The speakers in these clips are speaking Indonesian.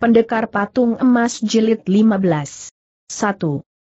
Pendekar Patung Emas Jilid 15 1.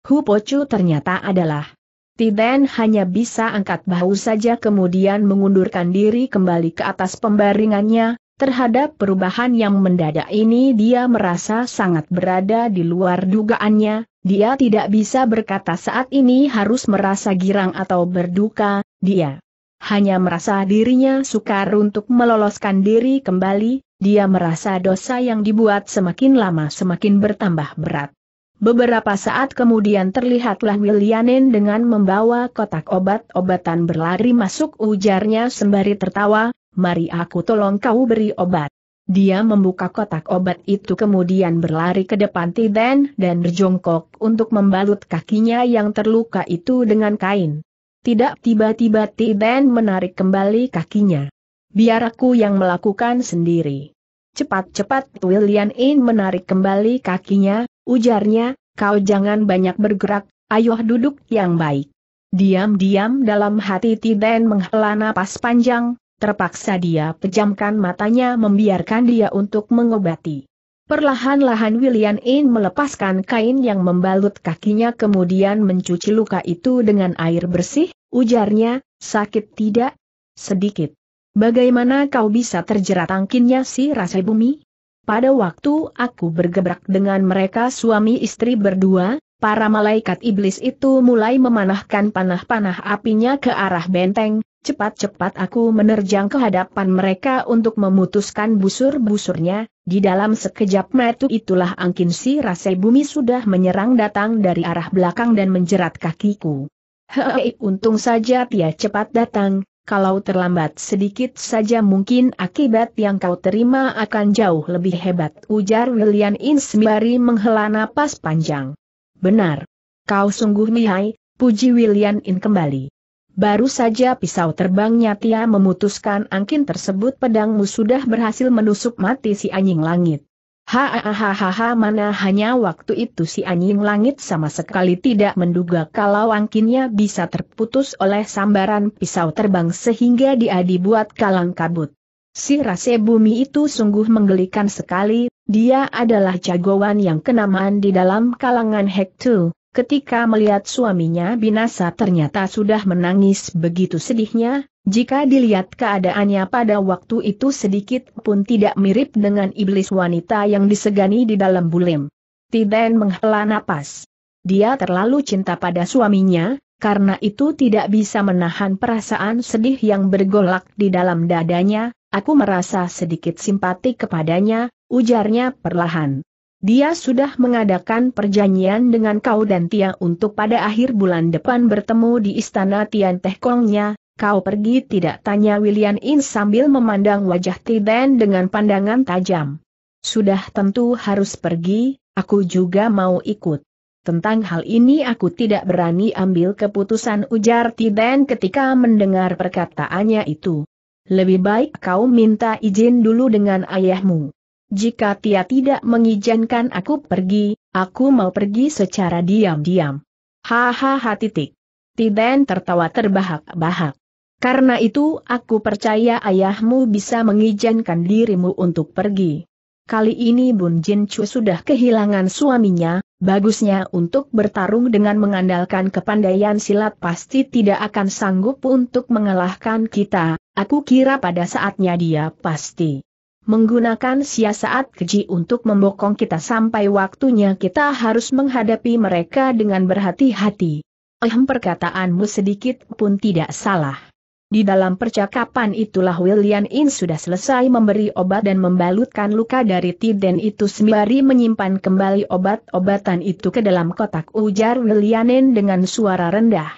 Hu Pocu ternyata adalah Tiden hanya bisa angkat bahu saja kemudian mengundurkan diri kembali ke atas pembaringannya, terhadap perubahan yang mendadak ini dia merasa sangat berada di luar dugaannya, dia tidak bisa berkata saat ini harus merasa girang atau berduka, dia hanya merasa dirinya sukar untuk meloloskan diri kembali, dia merasa dosa yang dibuat semakin lama semakin bertambah berat. Beberapa saat kemudian terlihatlah Wilianen dengan membawa kotak obat-obatan berlari masuk ujarnya sembari tertawa, mari aku tolong kau beri obat. Dia membuka kotak obat itu kemudian berlari ke depan Tiden dan berjongkok untuk membalut kakinya yang terluka itu dengan kain. Tidak tiba-tiba Tiden menarik kembali kakinya. Biar aku yang melakukan sendiri. Cepat-cepat William In menarik kembali kakinya, ujarnya, kau jangan banyak bergerak, ayo duduk yang baik. Diam-diam dalam hati Tiden menghela napas panjang, terpaksa dia pejamkan matanya membiarkan dia untuk mengobati. Perlahan-lahan William In melepaskan kain yang membalut kakinya kemudian mencuci luka itu dengan air bersih, ujarnya, sakit tidak? Sedikit. Bagaimana kau bisa terjerat angkinnya si Rasai bumi? Pada waktu aku bergebrak dengan mereka suami istri berdua, para malaikat iblis itu mulai memanahkan panah-panah apinya ke arah benteng, cepat-cepat aku menerjang ke hadapan mereka untuk memutuskan busur-busurnya, di dalam sekejap metu itulah angkin si Rasai bumi sudah menyerang datang dari arah belakang dan menjerat kakiku. Hei, untung saja dia cepat datang, kalau terlambat sedikit saja mungkin akibat yang kau terima akan jauh lebih hebat. Ujar William Insmiari menghela napas panjang. Benar. Kau sungguh mihai, puji William In kembali. Baru saja pisau terbangnya Tia memutuskan angin tersebut pedangmu sudah berhasil menusuk mati si anjing langit. Hahaha mana hanya waktu itu si anjing langit sama sekali tidak menduga kalau angkinnya bisa terputus oleh sambaran pisau terbang sehingga dia dibuat kalang kabut. Si rase bumi itu sungguh menggelikan sekali, dia adalah jagoan yang kenamaan di dalam kalangan Hektu. Ketika melihat suaminya binasa ternyata sudah menangis begitu sedihnya, jika dilihat keadaannya pada waktu itu sedikit pun tidak mirip dengan iblis wanita yang disegani di dalam bulim. Tiden menghela napas. Dia terlalu cinta pada suaminya, karena itu tidak bisa menahan perasaan sedih yang bergolak di dalam dadanya, aku merasa sedikit simpati kepadanya, ujarnya perlahan. Dia sudah mengadakan perjanjian dengan kau dan Tia untuk pada akhir bulan depan bertemu di istana Tian Teh Kongnya, Kau pergi tidak tanya William In sambil memandang wajah Tiden dengan pandangan tajam. Sudah tentu harus pergi, aku juga mau ikut. Tentang hal ini aku tidak berani ambil keputusan ujar Tiden ketika mendengar perkataannya itu. Lebih baik kau minta izin dulu dengan ayahmu. Jika Tia tidak mengizinkan aku pergi, aku mau pergi secara diam-diam. Hahaha titik. Tiden tertawa terbahak-bahak. Karena itu aku percaya ayahmu bisa mengizinkan dirimu untuk pergi. Kali ini Bun Jin Chu sudah kehilangan suaminya, bagusnya untuk bertarung dengan mengandalkan kepandaian silat pasti tidak akan sanggup untuk mengalahkan kita, aku kira pada saatnya dia pasti menggunakan siasat keji untuk membokong kita sampai waktunya kita harus menghadapi mereka dengan berhati-hati. Ehm perkataanmu sedikit pun tidak salah. Di dalam percakapan itulah William In sudah selesai memberi obat dan membalutkan luka dari Tiden itu sembari menyimpan kembali obat-obatan itu ke dalam kotak ujar William In dengan suara rendah.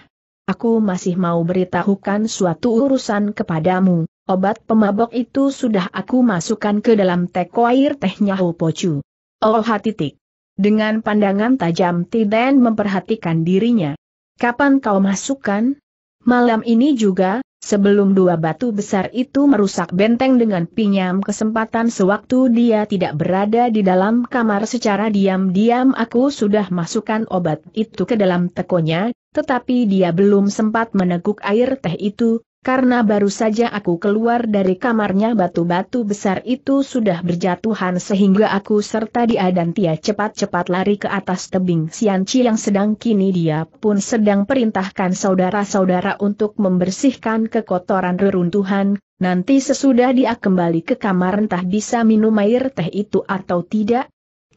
Aku masih mau beritahukan suatu urusan kepadamu. Obat pemabok itu sudah aku masukkan ke dalam teko air tehnya Hupocu. Oh titik. Dengan pandangan tajam Tiden memperhatikan dirinya. Kapan kau masukkan? Malam ini juga, Sebelum dua batu besar itu merusak benteng dengan pinjam kesempatan sewaktu dia tidak berada di dalam kamar secara diam-diam aku sudah masukkan obat itu ke dalam tekonya, tetapi dia belum sempat meneguk air teh itu, karena baru saja aku keluar dari kamarnya batu-batu besar itu sudah berjatuhan sehingga aku serta dia dan Tia cepat-cepat lari ke atas tebing Sianci yang sedang kini dia pun sedang perintahkan saudara-saudara untuk membersihkan kekotoran reruntuhan, nanti sesudah dia kembali ke kamar entah bisa minum air teh itu atau tidak.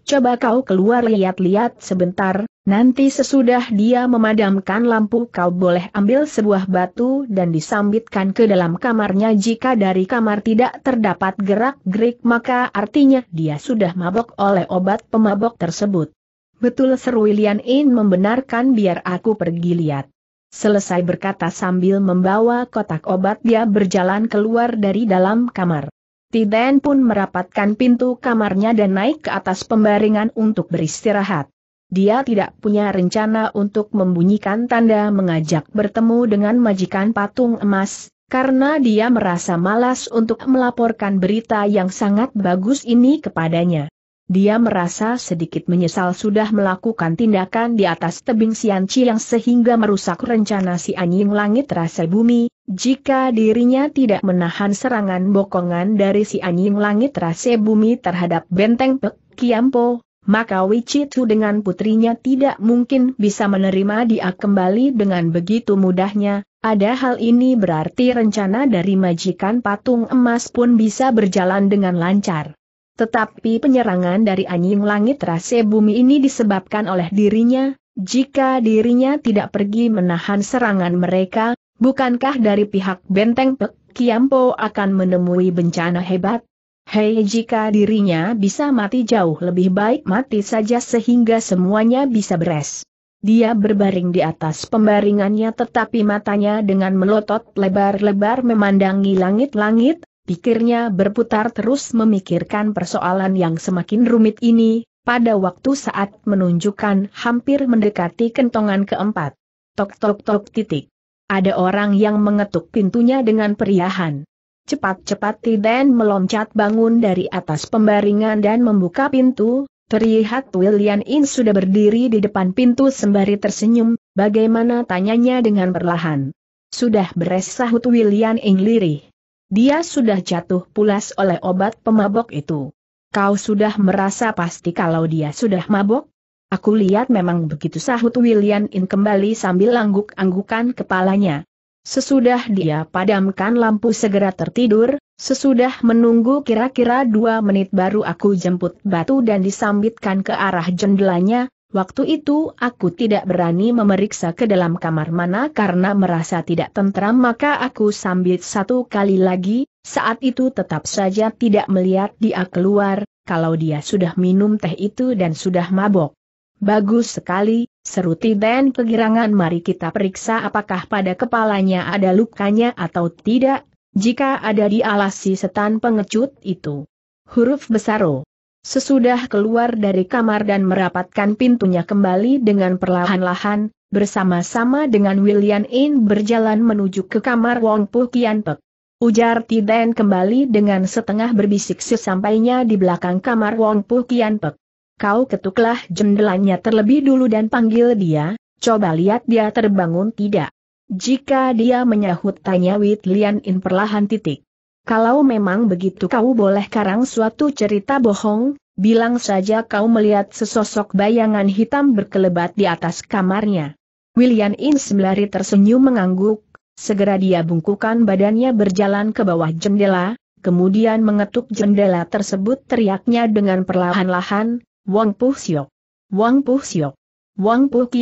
Coba kau keluar lihat-lihat sebentar, Nanti sesudah dia memadamkan lampu kau boleh ambil sebuah batu dan disambitkan ke dalam kamarnya jika dari kamar tidak terdapat gerak-gerik maka artinya dia sudah mabok oleh obat pemabok tersebut. Betul seru William In membenarkan biar aku pergi lihat. Selesai berkata sambil membawa kotak obat dia berjalan keluar dari dalam kamar. Tiden pun merapatkan pintu kamarnya dan naik ke atas pembaringan untuk beristirahat. Dia tidak punya rencana untuk membunyikan tanda mengajak bertemu dengan majikan patung emas, karena dia merasa malas untuk melaporkan berita yang sangat bagus ini kepadanya. Dia merasa sedikit menyesal sudah melakukan tindakan di atas tebing Sianci yang sehingga merusak rencana si anjing langit rasa bumi, jika dirinya tidak menahan serangan bokongan dari si anjing langit rasa bumi terhadap benteng Pek Kiampo, maka Wicitu dengan putrinya tidak mungkin bisa menerima dia kembali dengan begitu mudahnya, ada hal ini berarti rencana dari majikan patung emas pun bisa berjalan dengan lancar. Tetapi penyerangan dari anjing langit rase bumi ini disebabkan oleh dirinya, jika dirinya tidak pergi menahan serangan mereka, bukankah dari pihak benteng Pek Kiampo akan menemui bencana hebat? Hei jika dirinya bisa mati jauh lebih baik mati saja sehingga semuanya bisa beres. Dia berbaring di atas pembaringannya tetapi matanya dengan melotot lebar-lebar memandangi langit-langit, pikirnya berputar terus memikirkan persoalan yang semakin rumit ini, pada waktu saat menunjukkan hampir mendekati kentongan keempat. Tok tok tok titik. Ada orang yang mengetuk pintunya dengan periahan. Cepat-cepat Tiden meloncat bangun dari atas pembaringan dan membuka pintu, terlihat William In sudah berdiri di depan pintu sembari tersenyum, bagaimana tanyanya dengan perlahan. Sudah beres sahut William In lirih. Dia sudah jatuh pulas oleh obat pemabok itu. Kau sudah merasa pasti kalau dia sudah mabok? Aku lihat memang begitu sahut William In kembali sambil angguk-anggukan kepalanya. Sesudah dia padamkan lampu segera tertidur, sesudah menunggu kira-kira dua menit baru aku jemput batu dan disambitkan ke arah jendelanya, waktu itu aku tidak berani memeriksa ke dalam kamar mana karena merasa tidak tentram maka aku sambit satu kali lagi, saat itu tetap saja tidak melihat dia keluar, kalau dia sudah minum teh itu dan sudah mabok. Bagus sekali, Seruti Ben kegirangan mari kita periksa apakah pada kepalanya ada lukanya atau tidak, jika ada di alasi setan pengecut itu. Huruf besar O. Sesudah keluar dari kamar dan merapatkan pintunya kembali dengan perlahan-lahan, bersama-sama dengan William In berjalan menuju ke kamar Wong Pu Kian Pek. Ujar Tiden kembali dengan setengah berbisik sesampainya di belakang kamar Wong Pu Kian Pek kau ketuklah jendelanya terlebih dulu dan panggil dia, coba lihat dia terbangun tidak. Jika dia menyahut tanya Witlian In perlahan titik. Kalau memang begitu kau boleh karang suatu cerita bohong, bilang saja kau melihat sesosok bayangan hitam berkelebat di atas kamarnya. William In sembari tersenyum mengangguk, segera dia bungkukan badannya berjalan ke bawah jendela, kemudian mengetuk jendela tersebut teriaknya dengan perlahan-lahan, Wang Siok. Wang Siok. Wang Pek,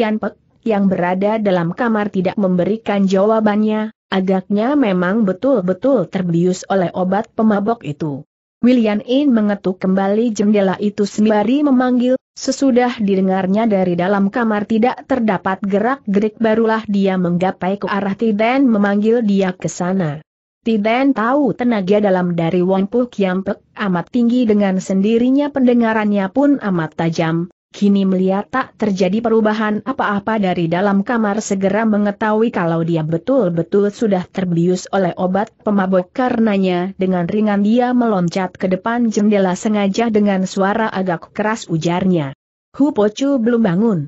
yang berada dalam kamar tidak memberikan jawabannya, agaknya memang betul-betul terbius oleh obat pemabok itu. William In mengetuk kembali jendela itu sembari memanggil, sesudah didengarnya dari dalam kamar tidak terdapat gerak-gerik barulah dia menggapai ke arah Tiden memanggil dia ke sana. Tiden tahu tenaga dalam dari Wong Pu Kiampek amat tinggi dengan sendirinya pendengarannya pun amat tajam, Kini melihat tak terjadi perubahan apa-apa dari dalam kamar segera mengetahui kalau dia betul-betul sudah terbius oleh obat pemabok karenanya dengan ringan dia meloncat ke depan jendela sengaja dengan suara agak keras ujarnya. Hu Pocu belum bangun.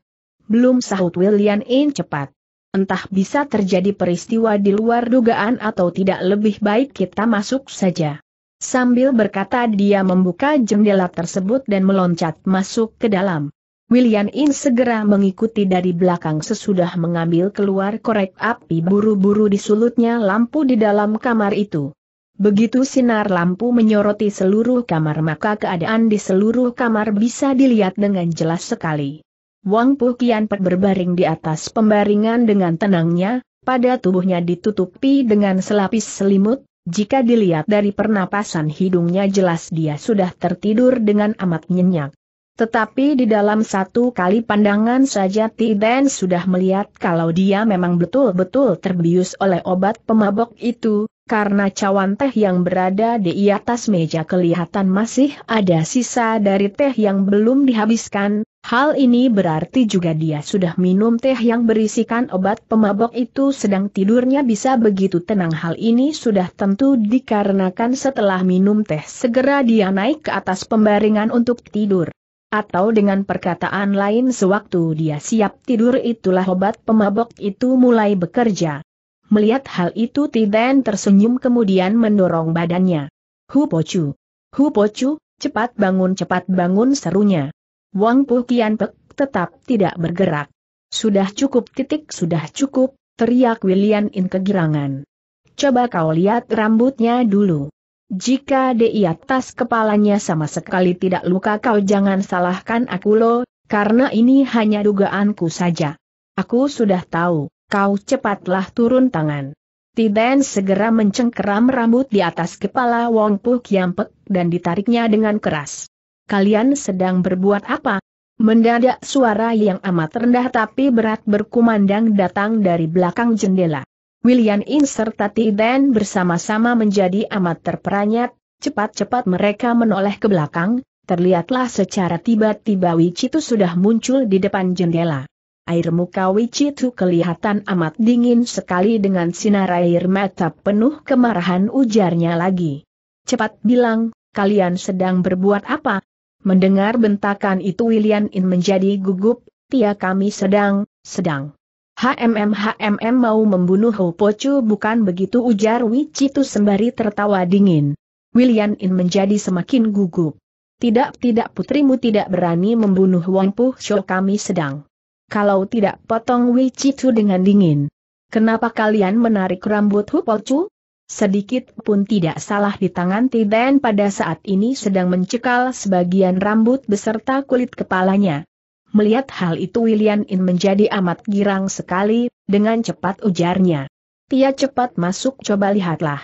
Belum sahut William In cepat. Entah bisa terjadi peristiwa di luar dugaan atau tidak lebih baik kita masuk saja. Sambil berkata dia membuka jendela tersebut dan meloncat masuk ke dalam. William In segera mengikuti dari belakang sesudah mengambil keluar korek api buru-buru disulutnya lampu di dalam kamar itu. Begitu sinar lampu menyoroti seluruh kamar maka keadaan di seluruh kamar bisa dilihat dengan jelas sekali. Wang Pu Kian Pet berbaring di atas pembaringan dengan tenangnya, pada tubuhnya ditutupi dengan selapis selimut, jika dilihat dari pernapasan hidungnya jelas dia sudah tertidur dengan amat nyenyak. Tetapi di dalam satu kali pandangan saja Tiden sudah melihat kalau dia memang betul-betul terbius oleh obat pemabok itu, karena cawan teh yang berada di atas meja kelihatan masih ada sisa dari teh yang belum dihabiskan, Hal ini berarti juga dia sudah minum teh yang berisikan obat pemabok itu sedang tidurnya bisa begitu tenang hal ini sudah tentu dikarenakan setelah minum teh segera dia naik ke atas pembaringan untuk tidur. Atau dengan perkataan lain sewaktu dia siap tidur itulah obat pemabok itu mulai bekerja. Melihat hal itu Tiden tersenyum kemudian mendorong badannya. Hu Pocu! Hu Pocu, cepat bangun cepat bangun serunya. Wang Pu Kian Pek tetap tidak bergerak. Sudah cukup titik sudah cukup, teriak William In kegirangan. Coba kau lihat rambutnya dulu. Jika di atas kepalanya sama sekali tidak luka kau jangan salahkan aku lo, karena ini hanya dugaanku saja. Aku sudah tahu, kau cepatlah turun tangan. Tiden segera mencengkeram rambut di atas kepala Wong Pu Kiampek dan ditariknya dengan keras kalian sedang berbuat apa? Mendadak suara yang amat rendah tapi berat berkumandang datang dari belakang jendela. William In serta Tiden bersama-sama menjadi amat terperanjat. cepat-cepat mereka menoleh ke belakang, terlihatlah secara tiba-tiba Wichitu sudah muncul di depan jendela. Air muka Wichitu kelihatan amat dingin sekali dengan sinar air mata penuh kemarahan ujarnya lagi. Cepat bilang, kalian sedang berbuat apa? Mendengar bentakan itu William In menjadi gugup, tia kami sedang, sedang. HMM HMM mau membunuh Ho Pochu bukan begitu ujar Wicitu sembari tertawa dingin. William In menjadi semakin gugup. Tidak tidak putrimu tidak berani membunuh Wang Puh Shou kami sedang. Kalau tidak potong Wicitu dengan dingin. Kenapa kalian menarik rambut Hu Pochu? Sedikit pun tidak salah di tangan Tiden pada saat ini sedang mencekal sebagian rambut beserta kulit kepalanya. Melihat hal itu William In menjadi amat girang sekali, dengan cepat ujarnya. Tia cepat masuk coba lihatlah.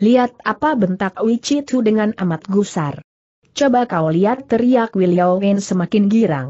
Lihat apa bentak tu dengan amat gusar. Coba kau lihat teriak William In semakin girang.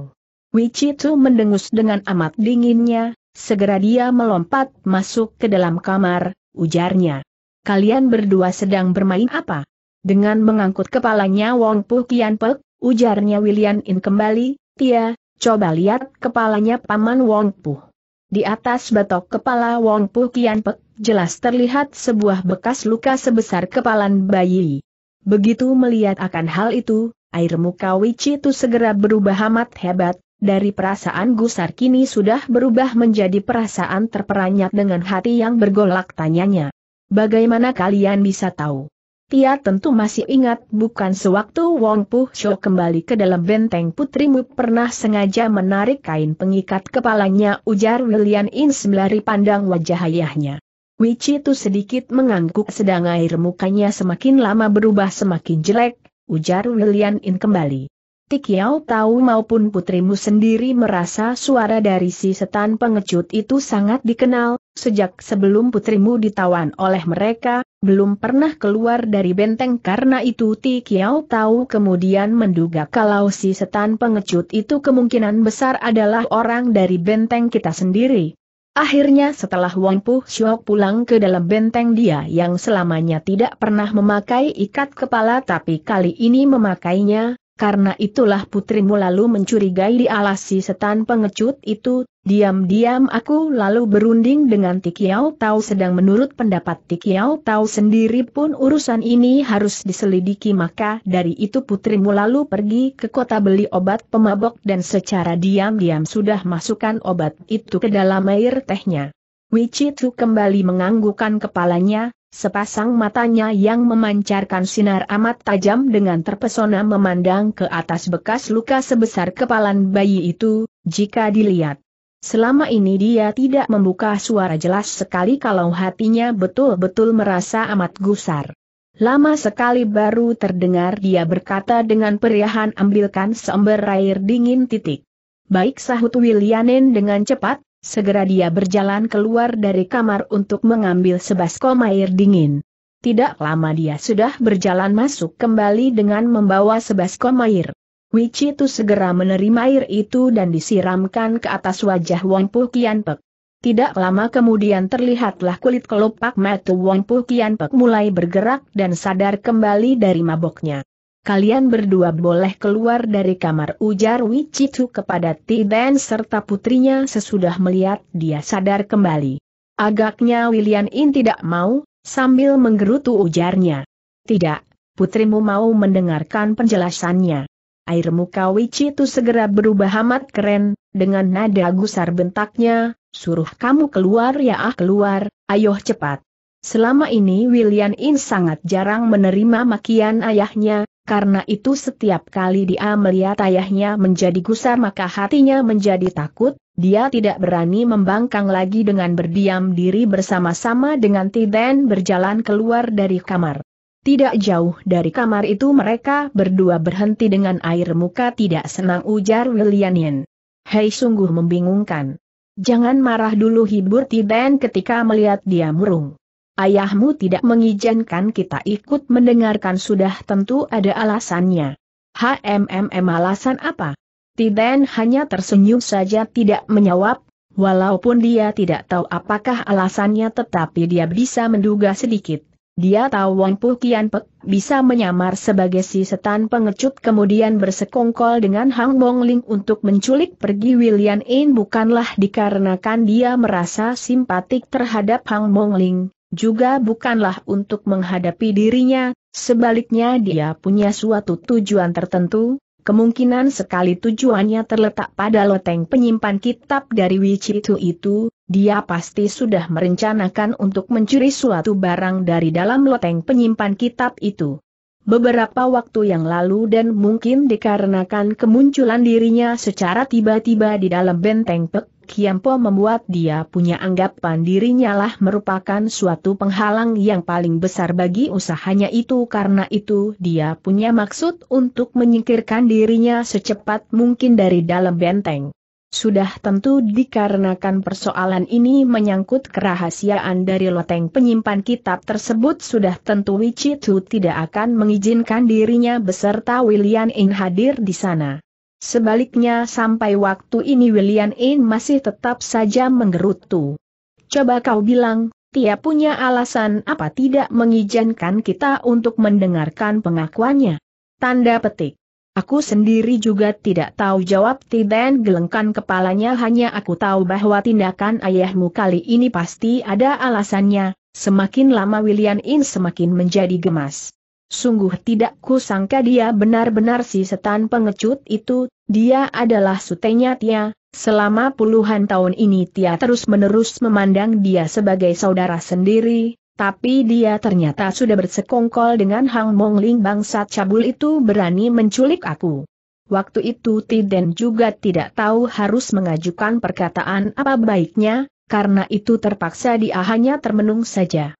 tu mendengus dengan amat dinginnya, segera dia melompat masuk ke dalam kamar, ujarnya kalian berdua sedang bermain apa? Dengan mengangkut kepalanya Wong Pu Kian Pek, ujarnya William In kembali, Tia, coba lihat kepalanya Paman Wong Pu. Di atas batok kepala Wong Pu Kian Pek, jelas terlihat sebuah bekas luka sebesar kepalan bayi. Begitu melihat akan hal itu, air muka itu segera berubah amat hebat, dari perasaan gusar kini sudah berubah menjadi perasaan terperanyak dengan hati yang bergolak tanyanya. Bagaimana kalian bisa tahu? Tia tentu masih ingat bukan sewaktu Wong Puh Shou kembali ke dalam benteng putrimu pernah sengaja menarik kain pengikat kepalanya ujar William In sembari pandang wajah ayahnya. Wici itu sedikit mengangguk sedang air mukanya semakin lama berubah semakin jelek, ujar William In kembali. Tikiau tahu maupun putrimu sendiri merasa suara dari si setan pengecut itu sangat dikenal, sejak sebelum putrimu ditawan oleh mereka, belum pernah keluar dari benteng karena itu Tikiau tahu kemudian menduga kalau si setan pengecut itu kemungkinan besar adalah orang dari benteng kita sendiri. Akhirnya setelah Wang Pu Shok pulang ke dalam benteng dia yang selamanya tidak pernah memakai ikat kepala tapi kali ini memakainya, karena itulah putrimu lalu mencurigai di alasi setan pengecut itu, diam-diam aku lalu berunding dengan Tikiau Tau sedang menurut pendapat Tikiau Tau sendiri pun urusan ini harus diselidiki maka dari itu putrimu lalu pergi ke kota beli obat pemabok dan secara diam-diam sudah masukkan obat itu ke dalam air tehnya. Wichitu kembali menganggukkan kepalanya, Sepasang matanya yang memancarkan sinar amat tajam dengan terpesona memandang ke atas bekas luka sebesar kepalan bayi itu, jika dilihat. Selama ini dia tidak membuka suara jelas sekali kalau hatinya betul-betul merasa amat gusar. Lama sekali baru terdengar dia berkata dengan periahan ambilkan seember air dingin titik. Baik sahut Wilianen dengan cepat, Segera dia berjalan keluar dari kamar untuk mengambil sebaskom air dingin. Tidak lama dia sudah berjalan masuk kembali dengan membawa sebaskom air. itu segera menerima air itu dan disiramkan ke atas wajah Wong Puh Kian Pek. Tidak lama kemudian terlihatlah kulit kelopak mata Wong Puh Kian Pek mulai bergerak dan sadar kembali dari maboknya kalian berdua boleh keluar dari kamar ujar Wicitu kepada Tiden serta putrinya sesudah melihat dia sadar kembali. Agaknya William In tidak mau, sambil menggerutu ujarnya. Tidak, putrimu mau mendengarkan penjelasannya. Air muka Wicitu segera berubah amat keren, dengan nada gusar bentaknya, suruh kamu keluar ya ah keluar, ayo cepat. Selama ini William In sangat jarang menerima makian ayahnya, karena itu setiap kali dia melihat ayahnya menjadi gusar maka hatinya menjadi takut, dia tidak berani membangkang lagi dengan berdiam diri bersama-sama dengan Tiden berjalan keluar dari kamar. Tidak jauh dari kamar itu mereka berdua berhenti dengan air muka tidak senang ujar Lilianin. Hei sungguh membingungkan. Jangan marah dulu hibur Tiden ketika melihat dia murung ayahmu tidak mengizinkan kita ikut mendengarkan sudah tentu ada alasannya. HMMM alasan apa? Tiden hanya tersenyum saja tidak menjawab, walaupun dia tidak tahu apakah alasannya tetapi dia bisa menduga sedikit. Dia tahu Wang Pu Kian Pek bisa menyamar sebagai si setan pengecut kemudian bersekongkol dengan Hang Bong Ling untuk menculik pergi William In bukanlah dikarenakan dia merasa simpatik terhadap Hang Bong Ling, juga bukanlah untuk menghadapi dirinya, sebaliknya dia punya suatu tujuan tertentu, kemungkinan sekali tujuannya terletak pada loteng penyimpan kitab dari Wichitu itu, dia pasti sudah merencanakan untuk mencuri suatu barang dari dalam loteng penyimpan kitab itu. Beberapa waktu yang lalu dan mungkin dikarenakan kemunculan dirinya secara tiba-tiba di dalam benteng pek, Kiampo membuat dia punya anggapan dirinya lah merupakan suatu penghalang yang paling besar bagi usahanya itu karena itu dia punya maksud untuk menyingkirkan dirinya secepat mungkin dari dalam benteng. Sudah tentu dikarenakan persoalan ini menyangkut kerahasiaan dari loteng penyimpan kitab tersebut sudah tentu Wichitu tidak akan mengizinkan dirinya beserta William In hadir di sana. Sebaliknya sampai waktu ini William In masih tetap saja menggerutu. Coba kau bilang, tiap punya alasan apa tidak mengizinkan kita untuk mendengarkan pengakuannya. Tanda petik. Aku sendiri juga tidak tahu jawab Tiden gelengkan kepalanya hanya aku tahu bahwa tindakan ayahmu kali ini pasti ada alasannya, semakin lama William In semakin menjadi gemas. Sungguh tidak kusangka dia benar-benar si setan pengecut itu, dia adalah sutenya Tia, selama puluhan tahun ini Tia terus-menerus memandang dia sebagai saudara sendiri, tapi dia ternyata sudah bersekongkol dengan Hang Mong Ling bangsa cabul itu berani menculik aku. Waktu itu Tiden juga tidak tahu harus mengajukan perkataan apa baiknya, karena itu terpaksa dia hanya termenung saja.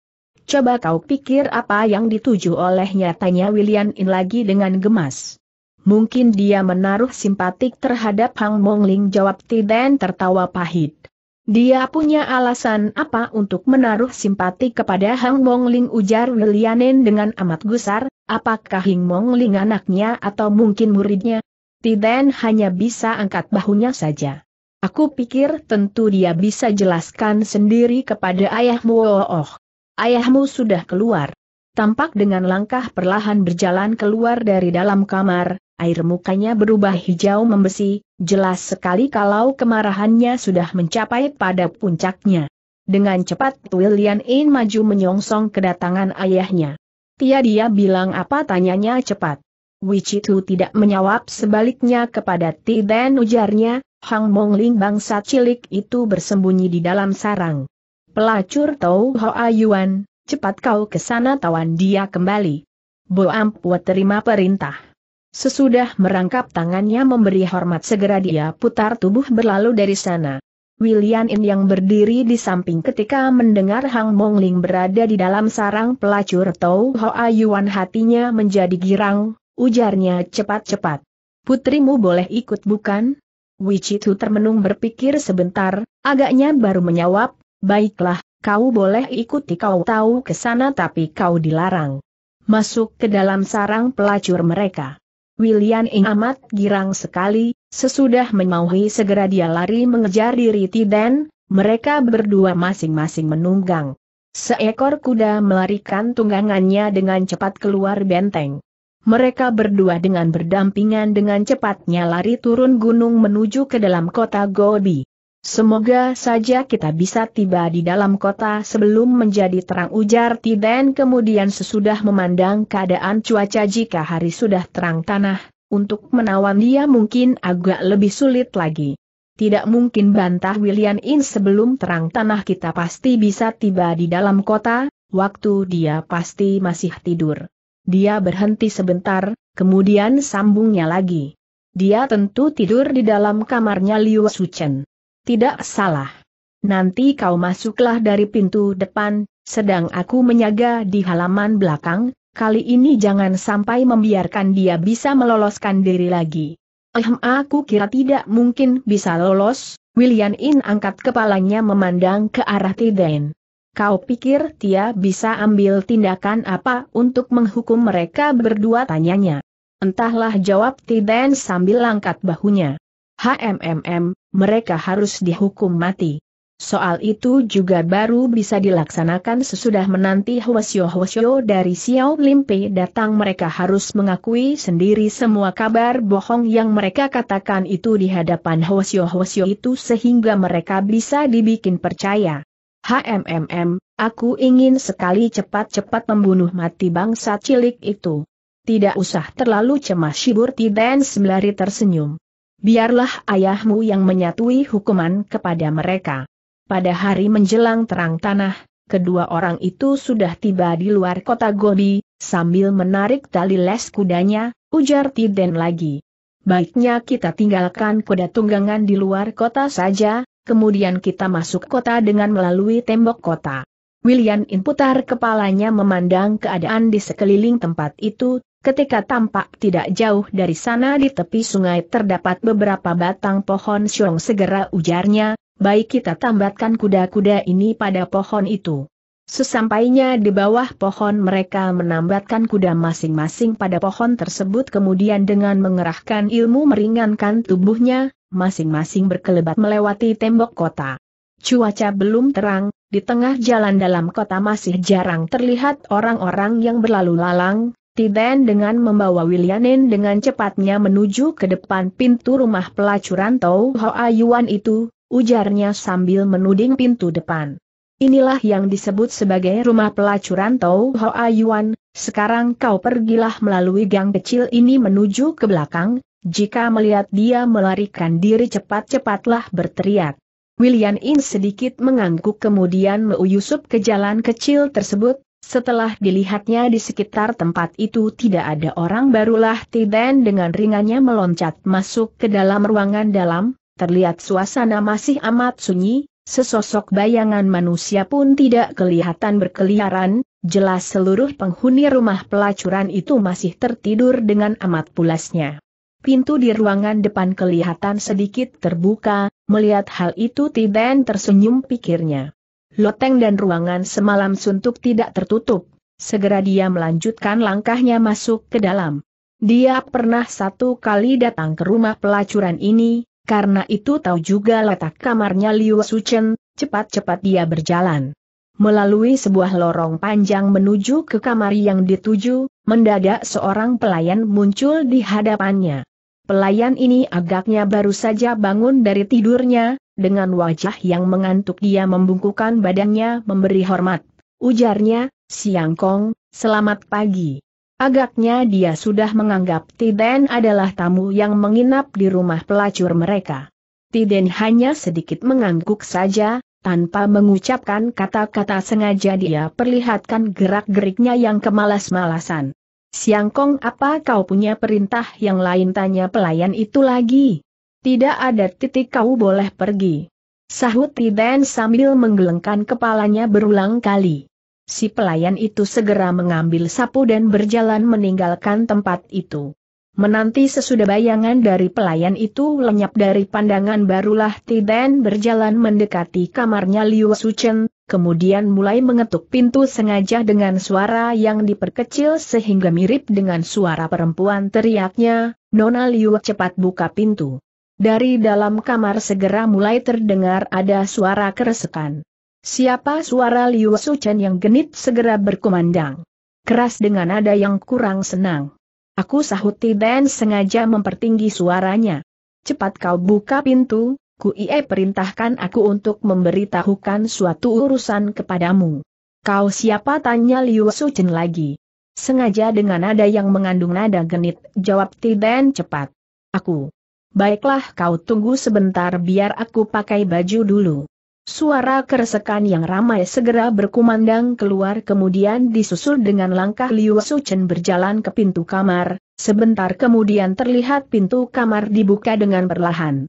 Coba kau pikir apa yang dituju olehnya tanya William In lagi dengan gemas. Mungkin dia menaruh simpatik terhadap Hang Mong Ling? jawab Tiden tertawa pahit. Dia punya alasan apa untuk menaruh simpati kepada Hang Mong Ling? ujar Williamin dengan amat gusar, apakah Hang Ling anaknya atau mungkin muridnya? Tiden hanya bisa angkat bahunya saja. Aku pikir tentu dia bisa jelaskan sendiri kepada ayahmu oh, oh. Ayahmu sudah keluar. Tampak dengan langkah perlahan berjalan keluar dari dalam kamar, air mukanya berubah hijau membesi, jelas sekali kalau kemarahannya sudah mencapai pada puncaknya. Dengan cepat William In maju menyongsong kedatangan ayahnya. Tia dia bilang apa tanyanya cepat. Wichitu tidak menjawab sebaliknya kepada Ti dan ujarnya, Hang Mongling bangsa cilik itu bersembunyi di dalam sarang. Pelacur Tau Hoa Yuan, cepat kau ke sana tawan dia kembali. Boam terima perintah. Sesudah merangkap tangannya memberi hormat segera dia putar tubuh berlalu dari sana. William In yang berdiri di samping ketika mendengar Hang Mongling berada di dalam sarang pelacur Tau Hoa Yuan hatinya menjadi girang, ujarnya cepat-cepat. Putrimu boleh ikut bukan? Wichitu termenung berpikir sebentar, agaknya baru menjawab, Baiklah, kau boleh ikuti kau tahu ke sana tapi kau dilarang. Masuk ke dalam sarang pelacur mereka. William Ing amat girang sekali, sesudah memauhi segera dia lari mengejar diri Tiden, mereka berdua masing-masing menunggang. Seekor kuda melarikan tunggangannya dengan cepat keluar benteng. Mereka berdua dengan berdampingan dengan cepatnya lari turun gunung menuju ke dalam kota Gobi. Semoga saja kita bisa tiba di dalam kota sebelum menjadi terang ujar Tiden kemudian sesudah memandang keadaan cuaca jika hari sudah terang tanah, untuk menawan dia mungkin agak lebih sulit lagi. Tidak mungkin bantah William In sebelum terang tanah kita pasti bisa tiba di dalam kota, waktu dia pasti masih tidur. Dia berhenti sebentar, kemudian sambungnya lagi. Dia tentu tidur di dalam kamarnya Liu Suchen. Tidak salah. Nanti kau masuklah dari pintu depan, sedang aku menyaga di halaman belakang, kali ini jangan sampai membiarkan dia bisa meloloskan diri lagi. Ehm aku kira tidak mungkin bisa lolos, William In angkat kepalanya memandang ke arah Tiden. Kau pikir dia bisa ambil tindakan apa untuk menghukum mereka berdua tanyanya? Entahlah jawab Tiden sambil angkat bahunya. HMMM, mereka harus dihukum mati. Soal itu juga baru bisa dilaksanakan sesudah menanti Hwasyo-Hwasyo dari Xiao Limpe datang mereka harus mengakui sendiri semua kabar bohong yang mereka katakan itu di hadapan Hwasyo-Hwasyo itu sehingga mereka bisa dibikin percaya. HMMM, aku ingin sekali cepat-cepat membunuh mati bangsa cilik itu. Tidak usah terlalu cemas Shiburti dan Semlari tersenyum. Biarlah ayahmu yang menyatui hukuman kepada mereka. Pada hari menjelang terang tanah, kedua orang itu sudah tiba di luar kota Gobi, sambil menarik tali les kudanya, ujar Tiden lagi. Baiknya kita tinggalkan kuda tunggangan di luar kota saja, kemudian kita masuk kota dengan melalui tembok kota. William Inputar kepalanya memandang keadaan di sekeliling tempat itu, Ketika tampak tidak jauh dari sana di tepi sungai terdapat beberapa batang pohon siong segera ujarnya, baik kita tambatkan kuda-kuda ini pada pohon itu. Sesampainya di bawah pohon mereka menambatkan kuda masing-masing pada pohon tersebut kemudian dengan mengerahkan ilmu meringankan tubuhnya, masing-masing berkelebat melewati tembok kota. Cuaca belum terang, di tengah jalan dalam kota masih jarang terlihat orang-orang yang berlalu lalang, Tiben dengan membawa Williamin dengan cepatnya menuju ke depan pintu rumah pelacuran Tau Hoa Yuan itu, ujarnya sambil menuding pintu depan. Inilah yang disebut sebagai rumah pelacuran Tau Hoa Yuan, sekarang kau pergilah melalui gang kecil ini menuju ke belakang, jika melihat dia melarikan diri cepat-cepatlah berteriak. William In sedikit mengangguk kemudian meuyusup ke jalan kecil tersebut, setelah dilihatnya di sekitar tempat itu tidak ada orang barulah Tiden dengan ringannya meloncat masuk ke dalam ruangan dalam, terlihat suasana masih amat sunyi, sesosok bayangan manusia pun tidak kelihatan berkeliaran, jelas seluruh penghuni rumah pelacuran itu masih tertidur dengan amat pulasnya. Pintu di ruangan depan kelihatan sedikit terbuka, melihat hal itu Tiden tersenyum pikirnya loteng dan ruangan semalam suntuk tidak tertutup. Segera dia melanjutkan langkahnya masuk ke dalam. Dia pernah satu kali datang ke rumah pelacuran ini, karena itu tahu juga letak kamarnya Liu Suchen, cepat-cepat dia berjalan. Melalui sebuah lorong panjang menuju ke kamar yang dituju, mendadak seorang pelayan muncul di hadapannya. Pelayan ini agaknya baru saja bangun dari tidurnya, dengan wajah yang mengantuk dia membungkukan badannya memberi hormat. Ujarnya, Siang Kong, selamat pagi. Agaknya dia sudah menganggap Tiden adalah tamu yang menginap di rumah pelacur mereka. Tiden hanya sedikit mengangguk saja, tanpa mengucapkan kata-kata sengaja dia perlihatkan gerak-geriknya yang kemalas-malasan. Siang Kong apa kau punya perintah yang lain tanya pelayan itu lagi? Tidak ada titik kau boleh pergi. Sahut Tiden sambil menggelengkan kepalanya berulang kali. Si pelayan itu segera mengambil sapu dan berjalan meninggalkan tempat itu. Menanti sesudah bayangan dari pelayan itu lenyap dari pandangan barulah Tiden berjalan mendekati kamarnya Liu Suchen, kemudian mulai mengetuk pintu sengaja dengan suara yang diperkecil sehingga mirip dengan suara perempuan teriaknya, Nona Liu cepat buka pintu. Dari dalam kamar segera mulai terdengar ada suara keresekan. Siapa suara Liu Suchen yang genit segera berkumandang. Keras dengan nada yang kurang senang. Aku sahuti dan sengaja mempertinggi suaranya. Cepat kau buka pintu, Kuie perintahkan aku untuk memberitahukan suatu urusan kepadamu. Kau siapa tanya Liu Suchen lagi. Sengaja dengan nada yang mengandung nada genit, jawab Tiden cepat. Aku. Baiklah kau tunggu sebentar biar aku pakai baju dulu. Suara keresekan yang ramai segera berkumandang keluar kemudian disusul dengan langkah Liu Suchen berjalan ke pintu kamar, sebentar kemudian terlihat pintu kamar dibuka dengan perlahan.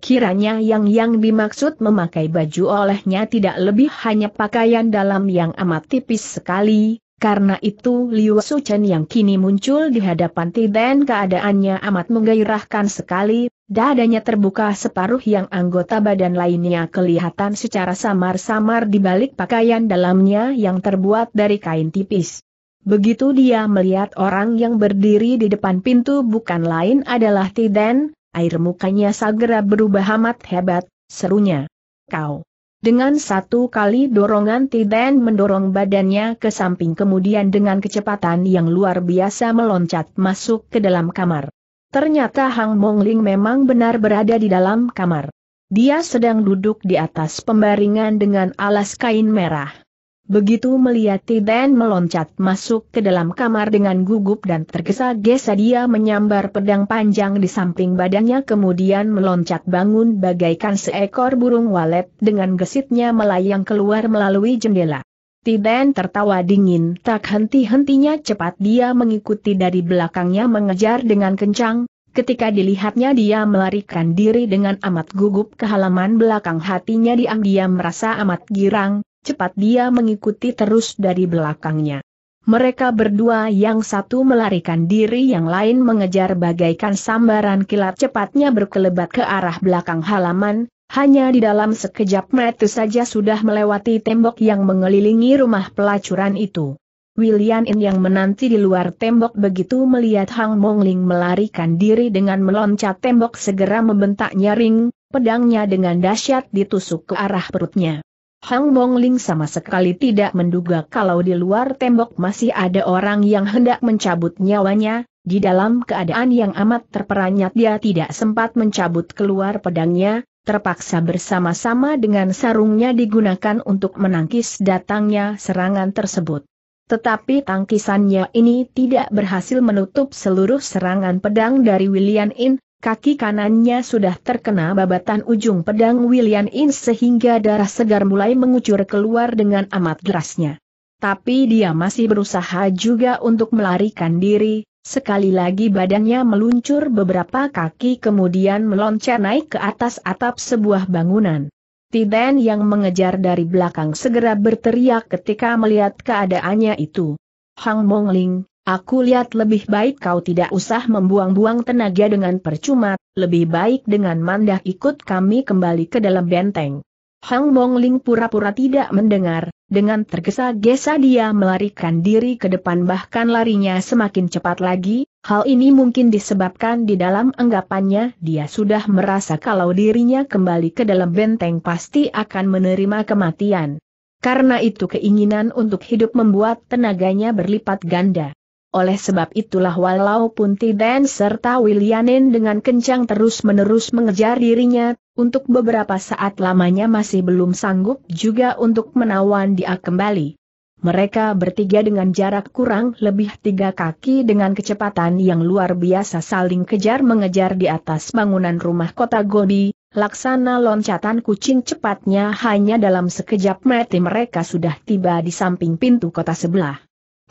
Kiranya yang yang dimaksud memakai baju olehnya tidak lebih hanya pakaian dalam yang amat tipis sekali, karena itu Liu Suchen yang kini muncul di hadapan Tiden keadaannya amat menggairahkan sekali, dadanya terbuka separuh yang anggota badan lainnya kelihatan secara samar-samar di balik pakaian dalamnya yang terbuat dari kain tipis. Begitu dia melihat orang yang berdiri di depan pintu bukan lain adalah Tiden, air mukanya segera berubah amat hebat, serunya. Kau! Dengan satu kali dorongan Tiden mendorong badannya ke samping kemudian dengan kecepatan yang luar biasa meloncat masuk ke dalam kamar. Ternyata Hang Mongling memang benar berada di dalam kamar. Dia sedang duduk di atas pembaringan dengan alas kain merah. Begitu melihat Tiden meloncat masuk ke dalam kamar dengan gugup dan tergesa-gesa dia menyambar pedang panjang di samping badannya kemudian meloncat bangun bagaikan seekor burung walet dengan gesitnya melayang keluar melalui jendela. Tiden tertawa dingin, tak henti-hentinya cepat dia mengikuti dari belakangnya mengejar dengan kencang, ketika dilihatnya dia melarikan diri dengan amat gugup ke halaman belakang hatinya diam-diam merasa amat girang, cepat dia mengikuti terus dari belakangnya. Mereka berdua yang satu melarikan diri yang lain mengejar bagaikan sambaran kilat cepatnya berkelebat ke arah belakang halaman, hanya di dalam sekejap mata saja sudah melewati tembok yang mengelilingi rumah pelacuran itu. William In yang menanti di luar tembok begitu melihat Hang Mongling melarikan diri dengan meloncat tembok segera membentak nyaring, pedangnya dengan dahsyat ditusuk ke arah perutnya. Hang Ling sama sekali tidak menduga kalau di luar tembok masih ada orang yang hendak mencabut nyawanya, di dalam keadaan yang amat terperanjat, dia tidak sempat mencabut keluar pedangnya, terpaksa bersama-sama dengan sarungnya digunakan untuk menangkis datangnya serangan tersebut. Tetapi tangkisannya ini tidak berhasil menutup seluruh serangan pedang dari William In, Kaki kanannya sudah terkena babatan ujung pedang William Ince sehingga darah segar mulai mengucur keluar dengan amat derasnya. Tapi dia masih berusaha juga untuk melarikan diri, sekali lagi badannya meluncur beberapa kaki kemudian meloncat naik ke atas atap sebuah bangunan. Tiden yang mengejar dari belakang segera berteriak ketika melihat keadaannya itu. Hang Mongling, Aku lihat lebih baik kau tidak usah membuang-buang tenaga dengan percuma, lebih baik dengan mandah ikut kami kembali ke dalam benteng. Hang Mongling pura-pura tidak mendengar, dengan tergesa-gesa dia melarikan diri ke depan bahkan larinya semakin cepat lagi, hal ini mungkin disebabkan di dalam anggapannya dia sudah merasa kalau dirinya kembali ke dalam benteng pasti akan menerima kematian. Karena itu keinginan untuk hidup membuat tenaganya berlipat ganda oleh sebab itulah walaupun Tiden serta Willianin dengan kencang terus-menerus mengejar dirinya, untuk beberapa saat lamanya masih belum sanggup juga untuk menawan dia kembali. Mereka bertiga dengan jarak kurang lebih tiga kaki dengan kecepatan yang luar biasa saling kejar-mengejar di atas bangunan rumah kota Gobi, laksana loncatan kucing cepatnya hanya dalam sekejap mati mereka sudah tiba di samping pintu kota sebelah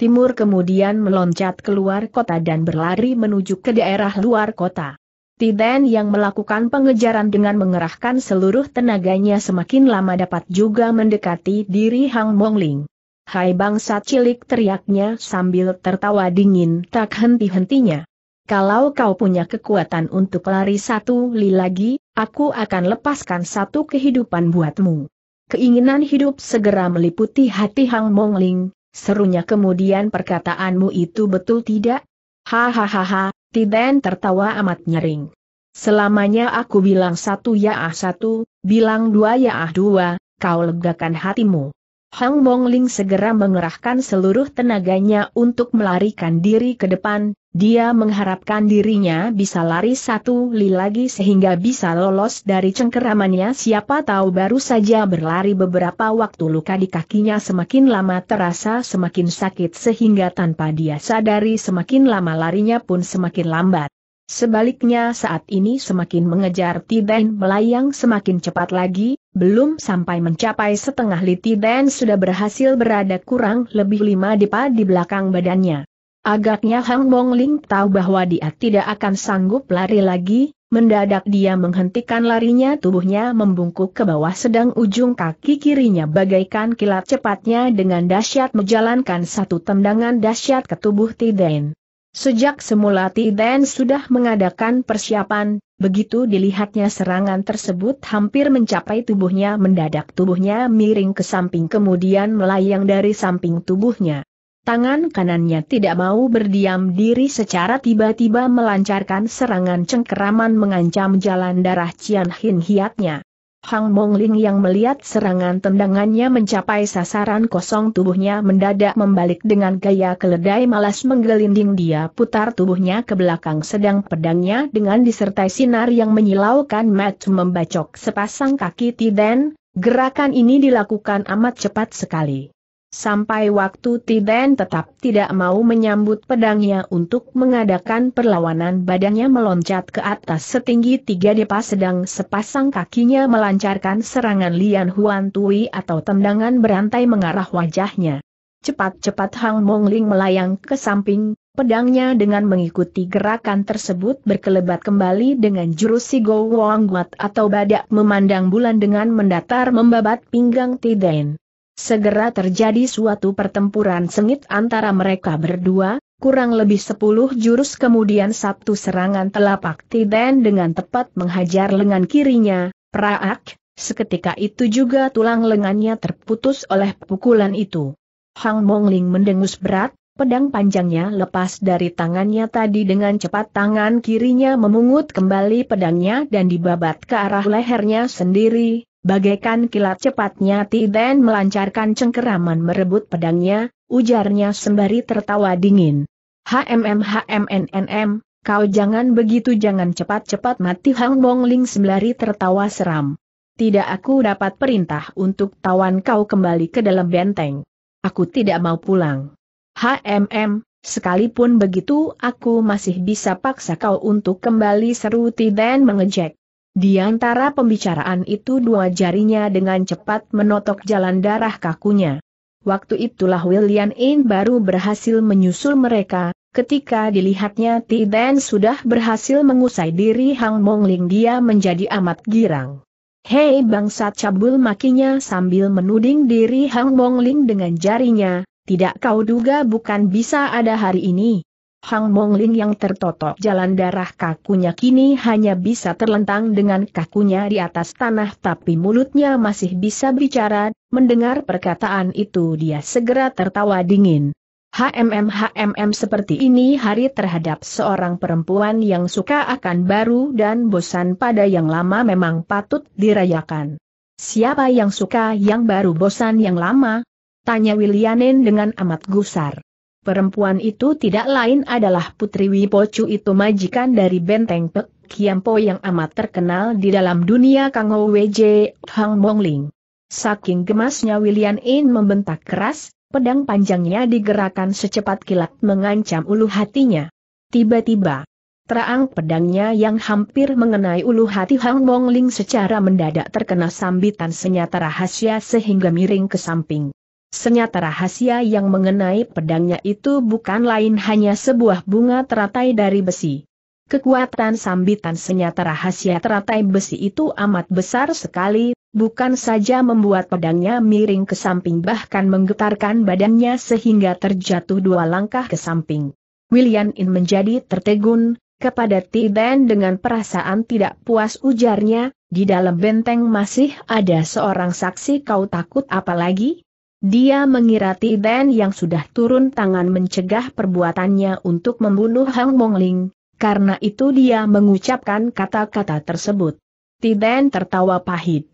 timur kemudian meloncat keluar kota dan berlari menuju ke daerah luar kota. Tiden yang melakukan pengejaran dengan mengerahkan seluruh tenaganya semakin lama dapat juga mendekati diri Hang Mongling. Hai bangsa cilik teriaknya sambil tertawa dingin tak henti-hentinya. Kalau kau punya kekuatan untuk lari satu li lagi, aku akan lepaskan satu kehidupan buatmu. Keinginan hidup segera meliputi hati Hang Mongling, Serunya kemudian perkataanmu itu betul tidak? Hahaha, Tiden tertawa amat nyering. Selamanya aku bilang satu ya ah satu, bilang dua ya ah dua, kau legakan hatimu. Hang Bongling segera mengerahkan seluruh tenaganya untuk melarikan diri ke depan, dia mengharapkan dirinya bisa lari satu li lagi sehingga bisa lolos dari cengkeramannya siapa tahu baru saja berlari beberapa waktu luka di kakinya semakin lama terasa semakin sakit sehingga tanpa dia sadari semakin lama larinya pun semakin lambat. Sebaliknya saat ini semakin mengejar Tiden melayang semakin cepat lagi, belum sampai mencapai setengah liti dan sudah berhasil berada kurang lebih lima depa di belakang badannya. Agaknya Hang Bong Ling tahu bahwa dia tidak akan sanggup lari lagi, mendadak dia menghentikan larinya tubuhnya membungkuk ke bawah sedang ujung kaki kirinya bagaikan kilat cepatnya dengan dahsyat menjalankan satu tendangan dahsyat ke tubuh Tiden. Sejak semula Tiden sudah mengadakan persiapan, begitu dilihatnya serangan tersebut hampir mencapai tubuhnya mendadak tubuhnya miring ke samping kemudian melayang dari samping tubuhnya. Tangan kanannya tidak mau berdiam diri secara tiba-tiba melancarkan serangan cengkeraman mengancam jalan darah Cian Hin Hiatnya. Hang Mongling yang melihat serangan tendangannya mencapai sasaran kosong tubuhnya mendadak membalik dengan gaya keledai malas menggelinding dia putar tubuhnya ke belakang sedang pedangnya dengan disertai sinar yang menyilaukan match membacok sepasang kaki Tiden, gerakan ini dilakukan amat cepat sekali. Sampai waktu Tiden tetap tidak mau menyambut pedangnya untuk mengadakan perlawanan badannya meloncat ke atas setinggi tiga depa sedang sepasang kakinya melancarkan serangan Lian Huan Tui atau tendangan berantai mengarah wajahnya. Cepat-cepat Hang Mong Ling melayang ke samping, pedangnya dengan mengikuti gerakan tersebut berkelebat kembali dengan jurus Go Wang Guat atau badak memandang bulan dengan mendatar membabat pinggang Tiden. Segera terjadi suatu pertempuran sengit antara mereka berdua, kurang lebih sepuluh jurus kemudian satu serangan telapak Tiden dengan tepat menghajar lengan kirinya, Praak, seketika itu juga tulang lengannya terputus oleh pukulan itu. Hang Mongling mendengus berat, Pedang panjangnya lepas dari tangannya tadi dengan cepat tangan kirinya memungut kembali pedangnya dan dibabat ke arah lehernya sendiri, Bagaikan kilat cepatnya Tiden melancarkan cengkeraman merebut pedangnya, ujarnya sembari tertawa dingin. HMM HMNNM, kau jangan begitu jangan cepat-cepat mati Hang Bongling sembari tertawa seram. Tidak aku dapat perintah untuk tawan kau kembali ke dalam benteng. Aku tidak mau pulang. HMM, sekalipun begitu aku masih bisa paksa kau untuk kembali seru Tiden mengejek. Di antara pembicaraan itu dua jarinya dengan cepat menotok jalan darah kakunya. Waktu itulah William In baru berhasil menyusul mereka, ketika dilihatnya Ti Dan sudah berhasil mengusai diri Hang Mong Ling, dia menjadi amat girang. Hei bangsa cabul makinya sambil menuding diri Hang Mong Ling dengan jarinya, tidak kau duga bukan bisa ada hari ini. Hang Mongling yang tertotok jalan darah kakunya kini hanya bisa terlentang dengan kakunya di atas tanah tapi mulutnya masih bisa bicara, mendengar perkataan itu dia segera tertawa dingin. HMM-HMM seperti ini hari terhadap seorang perempuan yang suka akan baru dan bosan pada yang lama memang patut dirayakan. Siapa yang suka yang baru bosan yang lama? Tanya Willianin dengan amat gusar. Perempuan itu tidak lain adalah Putri Wipocu itu majikan dari Benteng Pek Kiampo yang amat terkenal di dalam dunia Kang WJ Hang Mongling. Saking gemasnya William In membentak keras, pedang panjangnya digerakkan secepat kilat mengancam ulu hatinya. Tiba-tiba, terang pedangnya yang hampir mengenai ulu hati Hang Mongling secara mendadak terkena sambitan senyata rahasia sehingga miring ke samping. Senyata rahasia yang mengenai pedangnya itu bukan lain hanya sebuah bunga teratai dari besi. Kekuatan sambitan senyata rahasia teratai besi itu amat besar sekali, bukan saja membuat pedangnya miring ke samping bahkan menggetarkan badannya sehingga terjatuh dua langkah ke samping. William In menjadi tertegun, kepada Tiben dengan perasaan tidak puas ujarnya, di dalam benteng masih ada seorang saksi kau takut apa lagi? Dia mengira Tiden yang sudah turun tangan mencegah perbuatannya untuk membunuh Hang Mongling, karena itu dia mengucapkan kata-kata tersebut. Tiden tertawa pahit.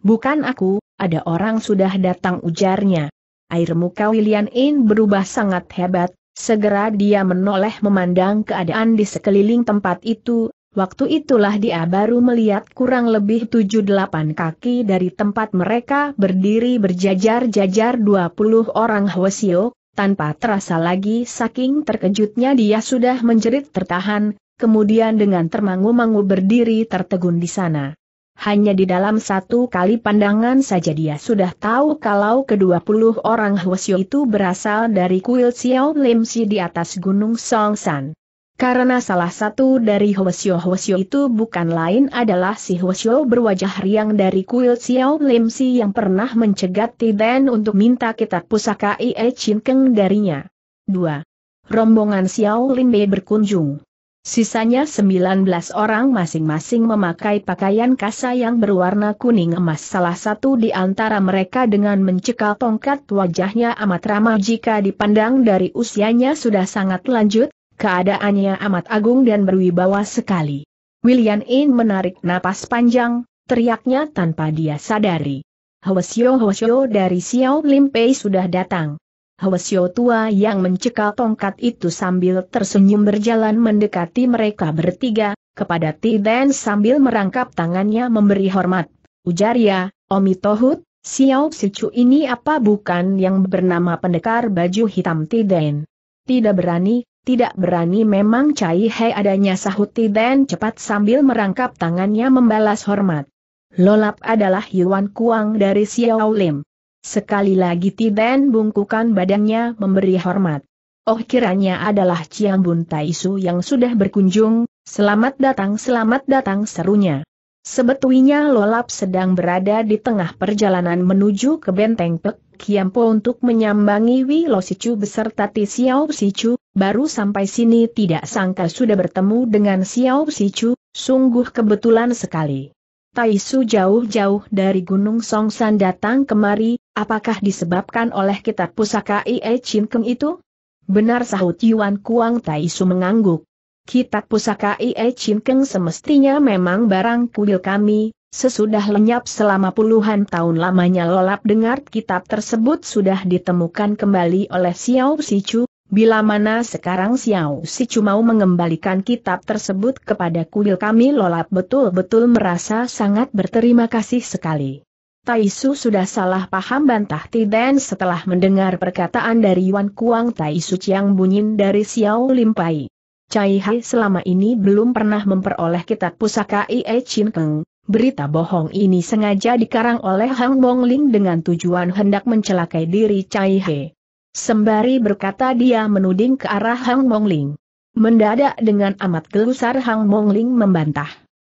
Bukan aku, ada orang sudah datang ujarnya. Air muka William In berubah sangat hebat, segera dia menoleh memandang keadaan di sekeliling tempat itu, Waktu itulah dia baru melihat kurang lebih tujuh delapan kaki dari tempat mereka berdiri berjajar-jajar dua puluh orang Hwasio, tanpa terasa lagi saking terkejutnya dia sudah menjerit tertahan, kemudian dengan termangu-mangu berdiri tertegun di sana. Hanya di dalam satu kali pandangan saja dia sudah tahu kalau kedua puluh orang Hwasyo itu berasal dari kuil Xiao Lim Si di atas Gunung Songsan. Karena salah satu dari Hwasyo-Hwasyo itu bukan lain adalah si Hwasyo berwajah riang dari kuil Xiao Lim Si yang pernah mencegat Tiden untuk minta kitab pusaka Ie Chin Keng darinya. 2. Rombongan Xiao Lim Bei berkunjung. Sisanya 19 orang masing-masing memakai pakaian kasa yang berwarna kuning emas salah satu di antara mereka dengan mencekal tongkat wajahnya amat ramah jika dipandang dari usianya sudah sangat lanjut, keadaannya amat agung dan berwibawa sekali. William In menarik napas panjang, teriaknya tanpa dia sadari. Hwasyo Hwasyo dari Xiao Lim Pei sudah datang. Hwasyo tua yang mencekal tongkat itu sambil tersenyum berjalan mendekati mereka bertiga, kepada Tiden sambil merangkap tangannya memberi hormat. Ujar ya, Omi Tohut, Xiao Sicu ini apa bukan yang bernama pendekar baju hitam Tiden? Tidak berani, tidak berani memang Cai He adanya sahut Tiden cepat sambil merangkap tangannya membalas hormat. Lolap adalah Yuan Kuang dari Xiao Lim. Sekali lagi Tiden bungkukan badannya memberi hormat. Oh kiranya adalah Chiang Bun Taisu yang sudah berkunjung, selamat datang selamat datang serunya. Sebetulnya Lolap sedang berada di tengah perjalanan menuju ke benteng Pek Kiampo untuk menyambangi Wi Lo Sicu beserta Ti Xiao Sicu, Baru sampai sini tidak sangka sudah bertemu dengan Xiao Sichu, sungguh kebetulan sekali. Taisu jauh-jauh dari Gunung Songsan datang kemari, apakah disebabkan oleh kitab pusaka Ie Chin Keng itu? Benar sahut Yuan Kuang Taisu mengangguk. Kitab pusaka Ie Chin Keng semestinya memang barang kuil kami, sesudah lenyap selama puluhan tahun lamanya lolap dengar kitab tersebut sudah ditemukan kembali oleh Xiao Sichu, Bila mana sekarang Xiao si mau mengembalikan kitab tersebut kepada kuil kami Lolap betul-betul merasa sangat berterima kasih sekali. Taisu sudah salah paham bantah Tiden setelah mendengar perkataan dari Yuan Kuang Taisu Chiang Bunyin dari Xiao Limpai. Cai Hai selama ini belum pernah memperoleh kitab pusaka Ie Chin Keng. Berita bohong ini sengaja dikarang oleh Hang Bong Ling dengan tujuan hendak mencelakai diri Cai He. Sembari berkata dia menuding ke arah Hang Mongling. Mendadak dengan amat gelusar Hang Mongling membantah.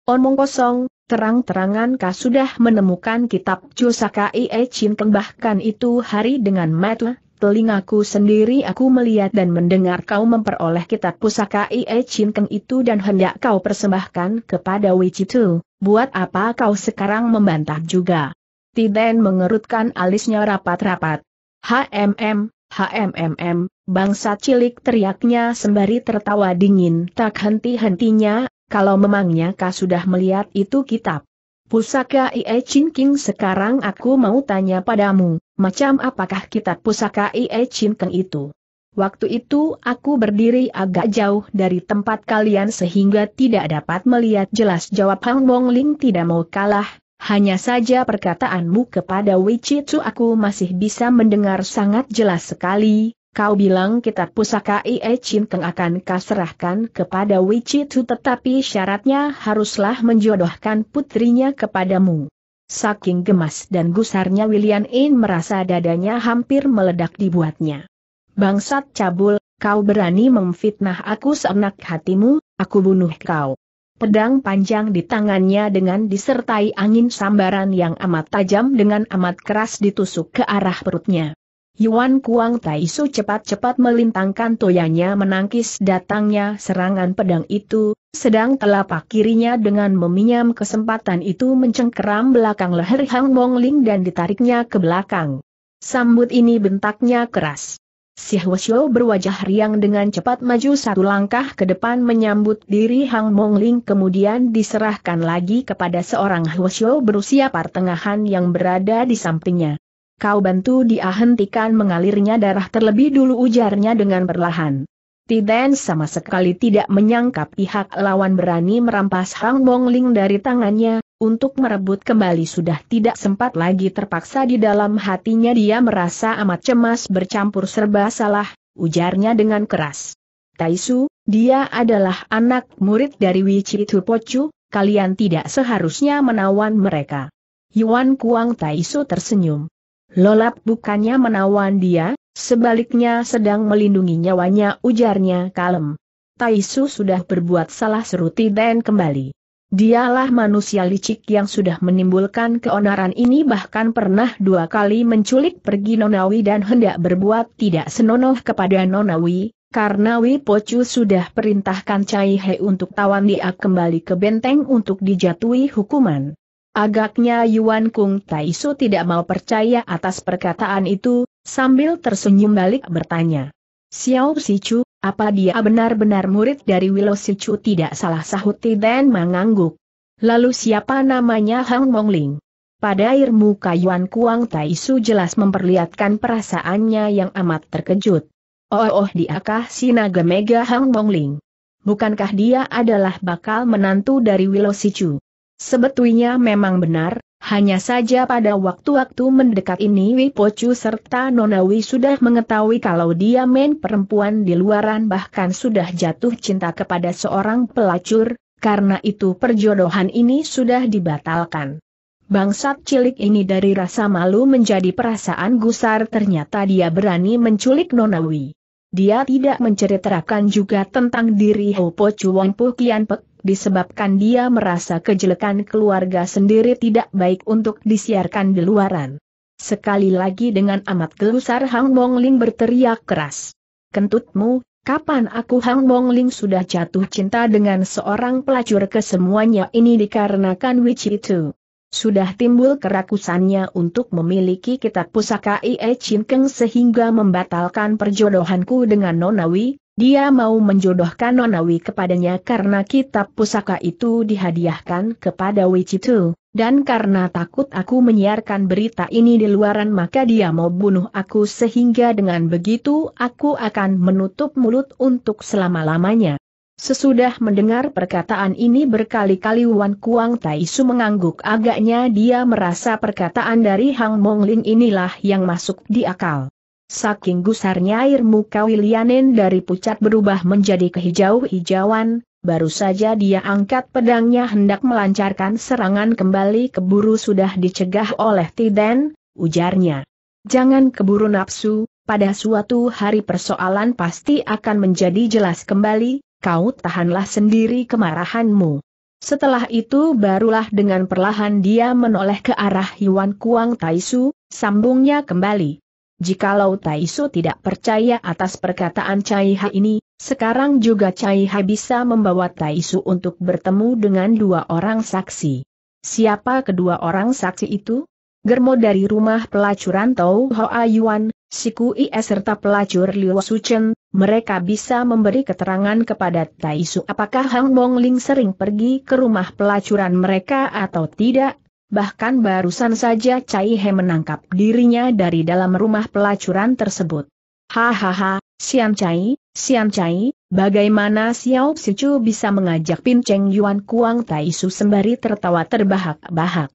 Omong kosong, terang-terangan kau sudah menemukan kitab Cusaka Ie Chin Keng bahkan itu hari dengan mata, telingaku sendiri aku melihat dan mendengar kau memperoleh kitab pusaka Ie Chin Keng itu dan hendak kau persembahkan kepada Tu. buat apa kau sekarang membantah juga? Tiden mengerutkan alisnya rapat-rapat. HMM, HMMM, bangsa cilik teriaknya sembari tertawa dingin tak henti-hentinya, kalau memangnya kau sudah melihat itu kitab. Pusaka Ie Chin King sekarang aku mau tanya padamu, macam apakah kitab pusaka Ie Chin King itu? Waktu itu aku berdiri agak jauh dari tempat kalian sehingga tidak dapat melihat jelas jawab Hang Bong Ling tidak mau kalah, hanya saja perkataanmu kepada Wichitu aku masih bisa mendengar sangat jelas sekali, kau bilang kitab pusaka Ie Chin Keng akan kaserahkan kepada Wichitu tetapi syaratnya haruslah menjodohkan putrinya kepadamu. Saking gemas dan gusarnya William In merasa dadanya hampir meledak dibuatnya. Bangsat cabul, kau berani memfitnah aku seenak hatimu, aku bunuh kau pedang panjang di tangannya dengan disertai angin sambaran yang amat tajam dengan amat keras ditusuk ke arah perutnya. Yuan Kuang Taisu cepat-cepat melintangkan toyanya menangkis datangnya serangan pedang itu, sedang telapak kirinya dengan meminjam kesempatan itu mencengkeram belakang leher Hang Ling dan ditariknya ke belakang. Sambut ini bentaknya keras. Si Hwasyo berwajah riang dengan cepat maju satu langkah ke depan menyambut diri Hang Mongling kemudian diserahkan lagi kepada seorang Hwasyo berusia pertengahan yang berada di sampingnya. Kau bantu dia hentikan mengalirnya darah terlebih dulu ujarnya dengan perlahan. Tiden sama sekali tidak menyangka pihak lawan berani merampas Hang Mongling dari tangannya, untuk merebut kembali sudah tidak sempat lagi terpaksa di dalam hatinya dia merasa amat cemas bercampur serba salah, ujarnya dengan keras. Taisu, dia adalah anak murid dari Wichitu Pochu, kalian tidak seharusnya menawan mereka. Yuan Kuang Taisu tersenyum. Lolap bukannya menawan dia, sebaliknya sedang melindungi nyawanya ujarnya kalem. Taisu sudah berbuat salah seruti dan kembali. Dialah manusia licik yang sudah menimbulkan keonaran ini bahkan pernah dua kali menculik pergi Nonawi dan hendak berbuat tidak senonoh kepada Nonawi, karena Wi Pocu sudah perintahkan Cai He untuk tawan dia kembali ke benteng untuk dijatuhi hukuman. Agaknya Yuan Kung Taisu tidak mau percaya atas perkataan itu, sambil tersenyum balik bertanya. Xiao Sichu, apa dia benar-benar murid dari Wilo tidak salah sahut Tiden mengangguk. Lalu siapa namanya Hang Mongling? Pada muka Yuan Kuang Tai Su jelas memperlihatkan perasaannya yang amat terkejut. Oh oh diakah si naga mega Hang Mongling? Bukankah dia adalah bakal menantu dari Wilo Sebetulnya memang benar, hanya saja pada waktu-waktu mendekat ini Wipocu serta Nonawi sudah mengetahui kalau dia main perempuan di luaran bahkan sudah jatuh cinta kepada seorang pelacur, karena itu perjodohan ini sudah dibatalkan. Bangsat cilik ini dari rasa malu menjadi perasaan gusar ternyata dia berani menculik Nonawi. Dia tidak menceritakan juga tentang diri Hopo Chuan Pu Kian Pek, disebabkan dia merasa kejelekan keluarga sendiri tidak baik untuk disiarkan di luaran. Sekali lagi dengan amat gelusar Hang Ling berteriak keras. Kentutmu, kapan aku Hang Ling sudah jatuh cinta dengan seorang pelacur kesemuanya ini dikarenakan witch itu. Sudah timbul kerakusannya untuk memiliki kitab pusaka Ie Chin Keng sehingga membatalkan perjodohanku dengan Nonawi, dia mau menjodohkan Nonawi kepadanya karena kitab pusaka itu dihadiahkan kepada Wichitu, dan karena takut aku menyiarkan berita ini di luaran maka dia mau bunuh aku sehingga dengan begitu aku akan menutup mulut untuk selama-lamanya. Sesudah mendengar perkataan ini berkali-kali Wan Kuang Taisu mengangguk agaknya dia merasa perkataan dari Hang Mongling inilah yang masuk di akal. Saking gusarnya air muka Willianen dari pucat berubah menjadi kehijau-hijauan, baru saja dia angkat pedangnya hendak melancarkan serangan kembali keburu sudah dicegah oleh Tiden, ujarnya. Jangan keburu nafsu, pada suatu hari persoalan pasti akan menjadi jelas kembali, kau tahanlah sendiri kemarahanmu. Setelah itu barulah dengan perlahan dia menoleh ke arah Yuan Kuang Taisu, sambungnya kembali. Jikalau Taisu tidak percaya atas perkataan Cai Ha ini, sekarang juga Cai Ha bisa membawa Taisu untuk bertemu dengan dua orang saksi. Siapa kedua orang saksi itu? Germo dari rumah pelacuran Tau Hoa Yuan, Siku Ie serta pelacur Liu Suchen, mereka bisa memberi keterangan kepada Taisu apakah Hang Bong Ling sering pergi ke rumah pelacuran mereka atau tidak. Bahkan barusan saja Cai He menangkap dirinya dari dalam rumah pelacuran tersebut. Hahaha, Sian Cai, Sian Cai, bagaimana Xiao Sicu bisa mengajak Pin Cheng Yuan Kuang Taisu sembari tertawa terbahak-bahak.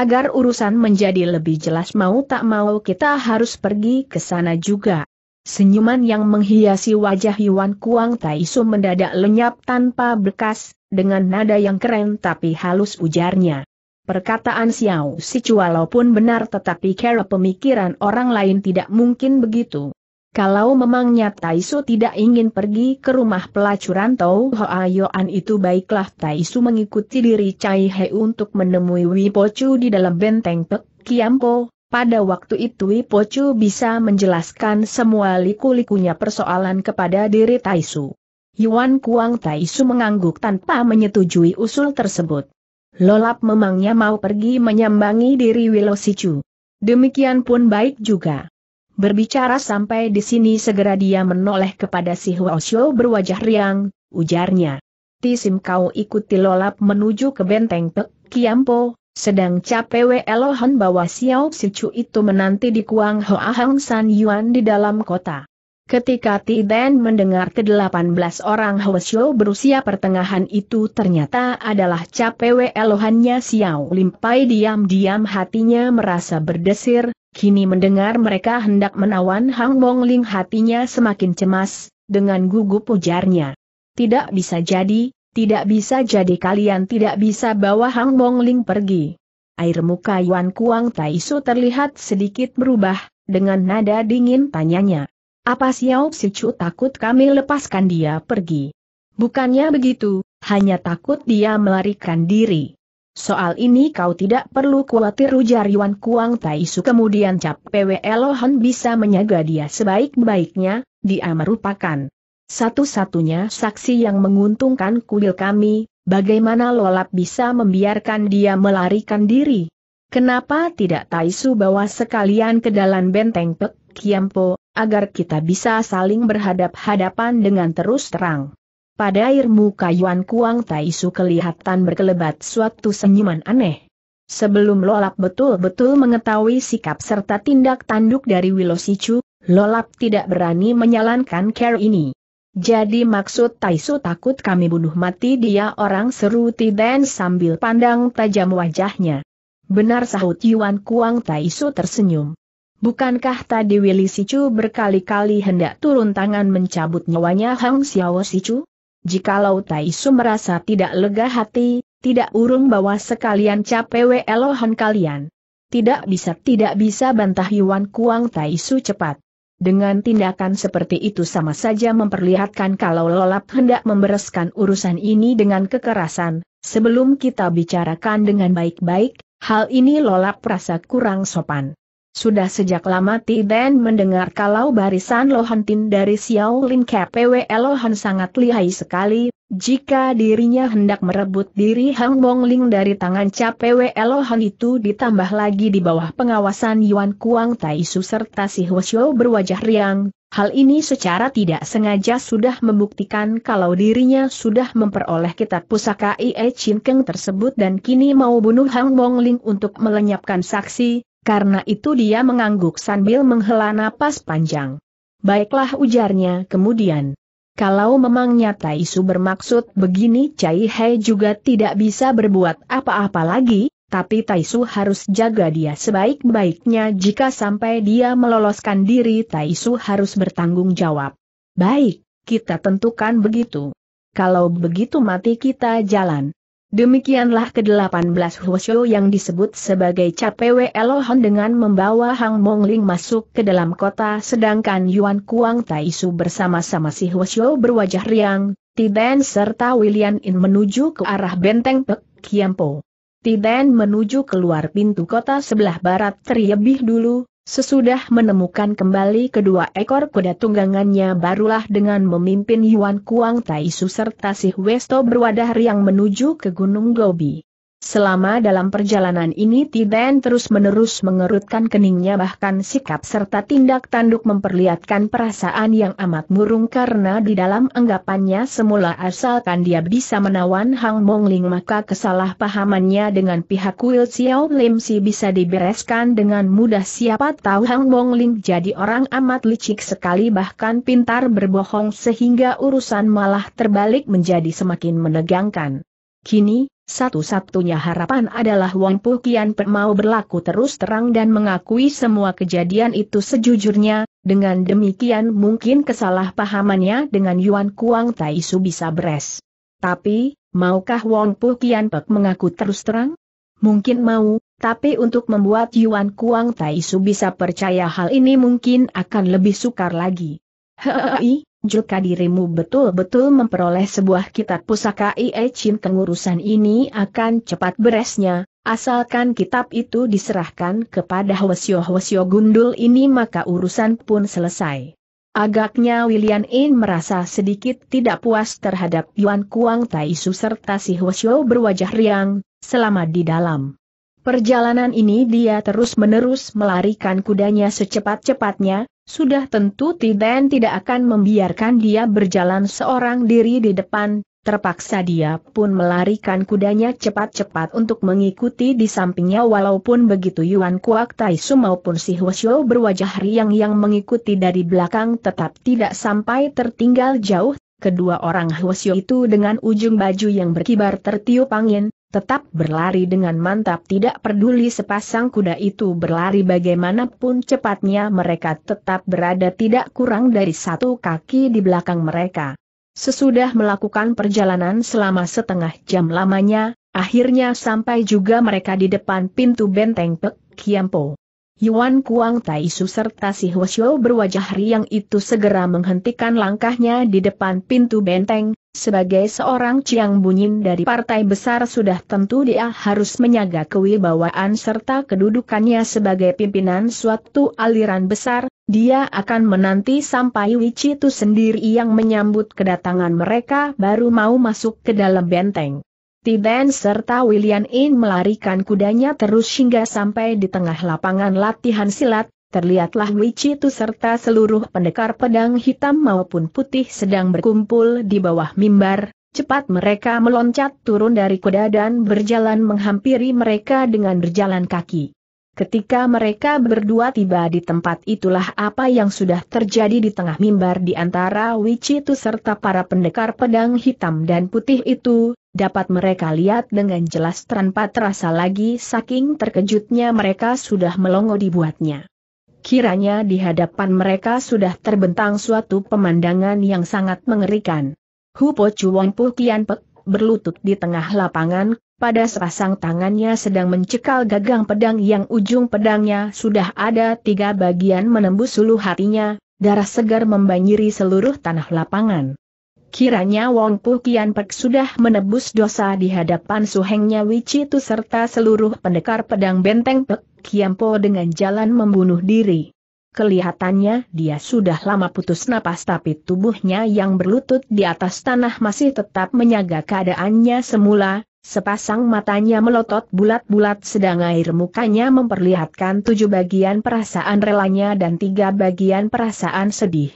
Agar urusan menjadi lebih jelas mau tak mau kita harus pergi ke sana juga. Senyuman yang menghiasi wajah Yuan Kuang Taisu mendadak lenyap tanpa bekas, dengan nada yang keren tapi halus ujarnya. Perkataan Xiao Sicu walaupun benar tetapi cara pemikiran orang lain tidak mungkin begitu. Kalau memangnya Taisu tidak ingin pergi ke rumah pelacuran Tau Hoa Yoan itu baiklah Taisu mengikuti diri Cai He untuk menemui Wipocu di dalam benteng Pek Kiampo, pada waktu itu Chu bisa menjelaskan semua liku-likunya persoalan kepada diri Taisu. Yuan Kuang Taisu mengangguk tanpa menyetujui usul tersebut. Lolap memangnya mau pergi menyambangi diri Sichu. Demikian pun baik juga. Berbicara sampai di sini segera dia menoleh kepada si Xiao berwajah riang, ujarnya. Tisim kau ikuti lolap menuju ke benteng Pek Kiampo, sedang Capewe Elohon bahwa Xiao Sichu itu menanti di Kuang Hoa Hang San Yuan di dalam kota. Ketika Ti Tiden mendengar ke-18 orang Hwasyo berusia pertengahan itu ternyata adalah Capewe Elohannya Xiao Limpai diam-diam hatinya merasa berdesir, kini mendengar mereka hendak menawan Hang Mong Ling hatinya semakin cemas, dengan gugup ujarnya. Tidak bisa jadi, tidak bisa jadi kalian tidak bisa bawa Hang Bong Ling pergi. Air muka Yuan Kuang Tai Su terlihat sedikit berubah, dengan nada dingin tanyanya. Apa Xiao Chu takut kami lepaskan dia pergi? Bukannya begitu, hanya takut dia melarikan diri. Soal ini kau tidak perlu khawatir ujar Yuan Kuang Tai Su kemudian Cap PW Elohan bisa menyaga dia sebaik-baiknya, dia merupakan satu-satunya saksi yang menguntungkan kuil kami, bagaimana Lolap bisa membiarkan dia melarikan diri? Kenapa tidak Taisu bawa sekalian ke dalam benteng Pek Kiampo, agar kita bisa saling berhadap-hadapan dengan terus terang? Pada air muka Yuan kuang Taisu kelihatan berkelebat suatu senyuman aneh. Sebelum Lolap betul-betul mengetahui sikap serta tindak tanduk dari Wilosicu, Lolap tidak berani menyalankan care ini. Jadi maksud Taisu takut kami bunuh mati dia orang seru Tiden sambil pandang tajam wajahnya. Benar sahut Yuan Kuang Taisu tersenyum. Bukankah tadi Willy Sichu berkali-kali hendak turun tangan mencabut nyawanya Hang Xiao Sichu? Jikalau Taisu merasa tidak lega hati, tidak urung bawa sekalian capek elohan kalian. Tidak bisa tidak bisa bantah Yuan Kuang Taisu cepat. Dengan tindakan seperti itu sama saja memperlihatkan kalau Lolap hendak membereskan urusan ini dengan kekerasan, sebelum kita bicarakan dengan baik-baik, hal ini lolap merasa kurang sopan. Sudah sejak lama Tiden mendengar kalau barisan Lohantin dari Xiaolin KPW Lohan sangat lihai sekali, jika dirinya hendak merebut diri Hang Bongling dari tangan Capewe Elohan itu ditambah lagi di bawah pengawasan Yuan Kuang Tai Su serta si Huosyo berwajah riang, hal ini secara tidak sengaja sudah membuktikan kalau dirinya sudah memperoleh kitab pusaka Ie Chin Keng tersebut dan kini mau bunuh Hang Bongling untuk melenyapkan saksi, karena itu dia mengangguk sambil menghela napas panjang. Baiklah ujarnya kemudian. Kalau memang nyata isu bermaksud begini Cai He juga tidak bisa berbuat apa-apa lagi, tapi Tai harus jaga dia sebaik-baiknya jika sampai dia meloloskan diri Tai harus bertanggung jawab. Baik, kita tentukan begitu. Kalau begitu mati kita jalan. Demikianlah ke-18 Huoshou yang disebut sebagai Capewe Elohon dengan membawa Hang Mongling masuk ke dalam kota sedangkan Yuan Kuang Taisu bersama-sama si Huoshou berwajah riang, Tiden serta William In menuju ke arah benteng Pek Kiampo. Tiden menuju keluar pintu kota sebelah barat terlebih dulu, Sesudah menemukan kembali kedua ekor kuda tunggangannya barulah dengan memimpin Yuan Kuang Taisu serta si Westo berwadah riang menuju ke Gunung Gobi. Selama dalam perjalanan ini Tiden terus-menerus mengerutkan keningnya bahkan sikap serta tindak tanduk memperlihatkan perasaan yang amat murung karena di dalam anggapannya semula asalkan dia bisa menawan Hang Mong Ling maka kesalahpahamannya dengan pihak Kuil Xiao Lim Si bisa dibereskan dengan mudah siapa tahu Hang Mong Ling jadi orang amat licik sekali bahkan pintar berbohong sehingga urusan malah terbalik menjadi semakin menegangkan. Kini, satu-satunya harapan adalah Wong Pukian Pe mau berlaku terus terang dan mengakui semua kejadian itu sejujurnya, dengan demikian mungkin kesalahpahamannya dengan Yuan Kuang Tai Su bisa beres. Tapi, maukah Wong Pukian Pe mengaku terus terang? Mungkin mau, tapi untuk membuat Yuan Kuang Tai Su bisa percaya hal ini mungkin akan lebih sukar lagi. Hei, jika dirimu betul-betul memperoleh sebuah kitab pusaka Ie Chin kengurusan ini akan cepat beresnya, asalkan kitab itu diserahkan kepada Hwasyo-Hwasyo gundul ini maka urusan pun selesai. Agaknya William In merasa sedikit tidak puas terhadap Yuan Kuang Taisu serta si Hwasyo berwajah riang, selama di dalam. Perjalanan ini dia terus-menerus melarikan kudanya secepat-cepatnya, sudah tentu Tiden tidak akan membiarkan dia berjalan seorang diri di depan, terpaksa dia pun melarikan kudanya cepat-cepat untuk mengikuti di sampingnya walaupun begitu Yuan Kuak Taisu maupun si Huosyo berwajah riang yang mengikuti dari belakang tetap tidak sampai tertinggal jauh, kedua orang Huosyo itu dengan ujung baju yang berkibar tertiup angin, tetap berlari dengan mantap tidak peduli sepasang kuda itu berlari bagaimanapun cepatnya mereka tetap berada tidak kurang dari satu kaki di belakang mereka. Sesudah melakukan perjalanan selama setengah jam lamanya, akhirnya sampai juga mereka di depan pintu benteng Pek Kiampo. Yuan Kuang Taisu serta si Huasyo berwajah riang itu segera menghentikan langkahnya di depan pintu benteng, sebagai seorang Ciang Bunyin dari partai besar sudah tentu dia harus menjaga kewibawaan serta kedudukannya sebagai pimpinan suatu aliran besar, dia akan menanti sampai Wichi itu sendiri yang menyambut kedatangan mereka baru mau masuk ke dalam benteng. Tiben serta William In melarikan kudanya terus hingga sampai di tengah lapangan latihan silat, terlihatlah itu serta seluruh pendekar pedang hitam maupun putih sedang berkumpul di bawah mimbar, cepat mereka meloncat turun dari kuda dan berjalan menghampiri mereka dengan berjalan kaki. Ketika mereka berdua tiba di tempat itulah apa yang sudah terjadi di tengah mimbar di antara itu serta para pendekar pedang hitam dan putih itu, dapat mereka lihat dengan jelas tanpa terasa lagi saking terkejutnya mereka sudah melongo dibuatnya. Kiranya di hadapan mereka sudah terbentang suatu pemandangan yang sangat mengerikan. Hupo Chuan Pu Kian Pek, berlutut di tengah lapangan, pada sepasang tangannya sedang mencekal gagang pedang yang ujung pedangnya sudah ada tiga bagian menembus ulu hatinya, darah segar membanjiri seluruh tanah lapangan. Kiranya Wong Pu Kian Pek sudah menebus dosa di hadapan suhengnya itu serta seluruh pendekar pedang benteng Pek Po dengan jalan membunuh diri. Kelihatannya dia sudah lama putus napas tapi tubuhnya yang berlutut di atas tanah masih tetap menyaga keadaannya semula, sepasang matanya melotot bulat-bulat sedang air mukanya memperlihatkan tujuh bagian perasaan relanya dan tiga bagian perasaan sedih.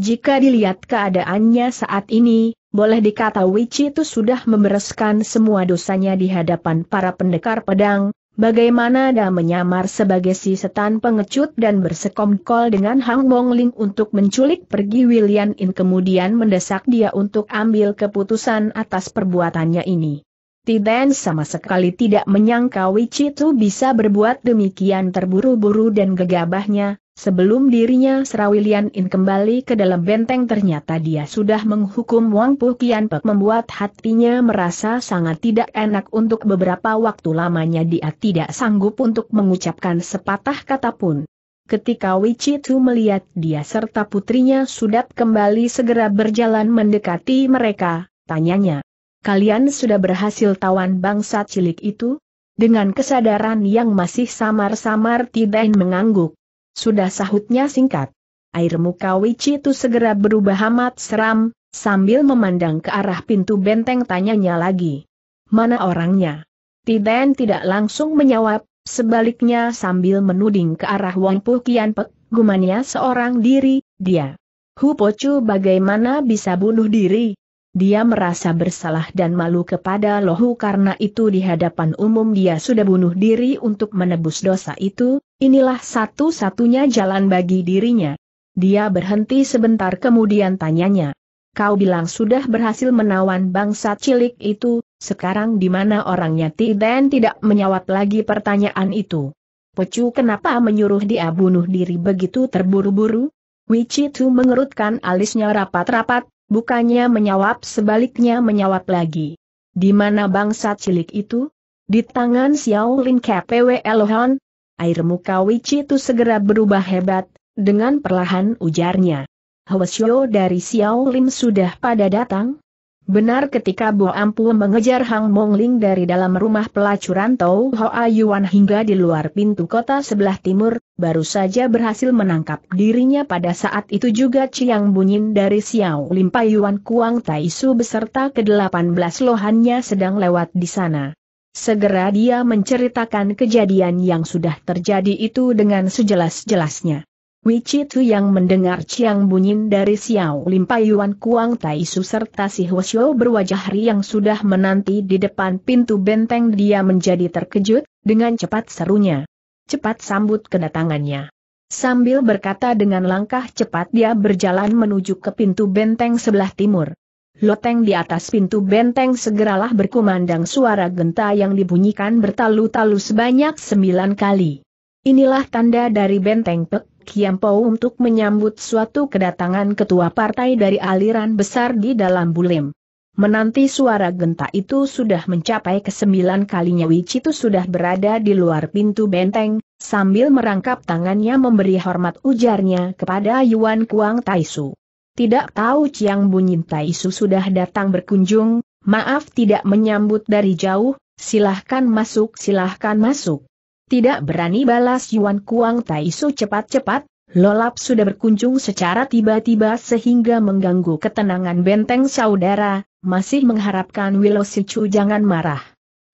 Jika dilihat keadaannya saat ini, boleh dikata itu sudah membereskan semua dosanya di hadapan para pendekar pedang, bagaimana dia menyamar sebagai si setan pengecut dan bersekongkol dengan Hang Bong Ling untuk menculik pergi William In kemudian mendesak dia untuk ambil keputusan atas perbuatannya ini. Tiden sama sekali tidak menyangka itu bisa berbuat demikian terburu-buru dan gegabahnya, Sebelum dirinya Serawilian In kembali ke dalam benteng ternyata dia sudah menghukum Wang Puh Kian Pek membuat hatinya merasa sangat tidak enak untuk beberapa waktu lamanya dia tidak sanggup untuk mengucapkan sepatah kata pun. Ketika Tu melihat dia serta putrinya sudah kembali segera berjalan mendekati mereka, tanyanya. Kalian sudah berhasil tawan bangsa cilik itu? Dengan kesadaran yang masih samar-samar Tidain mengangguk, sudah sahutnya singkat. Air muka Wichi itu segera berubah amat seram, sambil memandang ke arah pintu benteng tanyanya lagi. Mana orangnya? Tiden tidak langsung menjawab, sebaliknya sambil menuding ke arah Wang Puh Kian Pek, gumannya seorang diri, dia. Hu Pocu bagaimana bisa bunuh diri, dia merasa bersalah dan malu kepada Lohu karena itu di hadapan umum dia sudah bunuh diri untuk menebus dosa itu, inilah satu-satunya jalan bagi dirinya. Dia berhenti sebentar kemudian tanyanya. Kau bilang sudah berhasil menawan bangsa cilik itu, sekarang di mana orangnya Tiden tidak menyawat lagi pertanyaan itu. Pecu kenapa menyuruh dia bunuh diri begitu terburu-buru? Wichitu mengerutkan alisnya rapat-rapat, Bukannya menyawab sebaliknya menyawab lagi. Di mana bangsa cilik itu? Di tangan Xiao Lin KPW Elohon? Air muka Wichi itu segera berubah hebat, dengan perlahan ujarnya. Hwasyo dari Xiao Lin sudah pada datang? Benar ketika Bu Ampu mengejar Hang Mongling dari dalam rumah pelacuran Tau Hoa Yuan hingga di luar pintu kota sebelah timur, baru saja berhasil menangkap dirinya pada saat itu juga Chiang Bunyin dari Xiao Limpa Yuan Kuang Taisu beserta ke-18 lohannya sedang lewat di sana. Segera dia menceritakan kejadian yang sudah terjadi itu dengan sejelas-jelasnya tu yang mendengar ciang bunyin dari Xiao Lim Yuan Kuang Tai Su serta si Xiao berwajah riang sudah menanti di depan pintu benteng dia menjadi terkejut, dengan cepat serunya. Cepat sambut kedatangannya. Sambil berkata dengan langkah cepat dia berjalan menuju ke pintu benteng sebelah timur. Loteng di atas pintu benteng segeralah berkumandang suara genta yang dibunyikan bertalu-talu sebanyak sembilan kali. Inilah tanda dari benteng Pek Kiam Kiampo untuk menyambut suatu kedatangan ketua partai dari aliran besar di dalam Bulim. Menanti suara genta itu sudah mencapai kesembilan kalinya itu sudah berada di luar pintu benteng, sambil merangkap tangannya memberi hormat ujarnya kepada Yuan Kuang Taisu. Tidak tahu Chiang Bunyin Taisu sudah datang berkunjung, maaf tidak menyambut dari jauh, silahkan masuk silahkan masuk. Tidak berani balas Yuan Kuang Su cepat-cepat, Lolap sudah berkunjung secara tiba-tiba sehingga mengganggu ketenangan benteng saudara, masih mengharapkan Wilo Sicu jangan marah.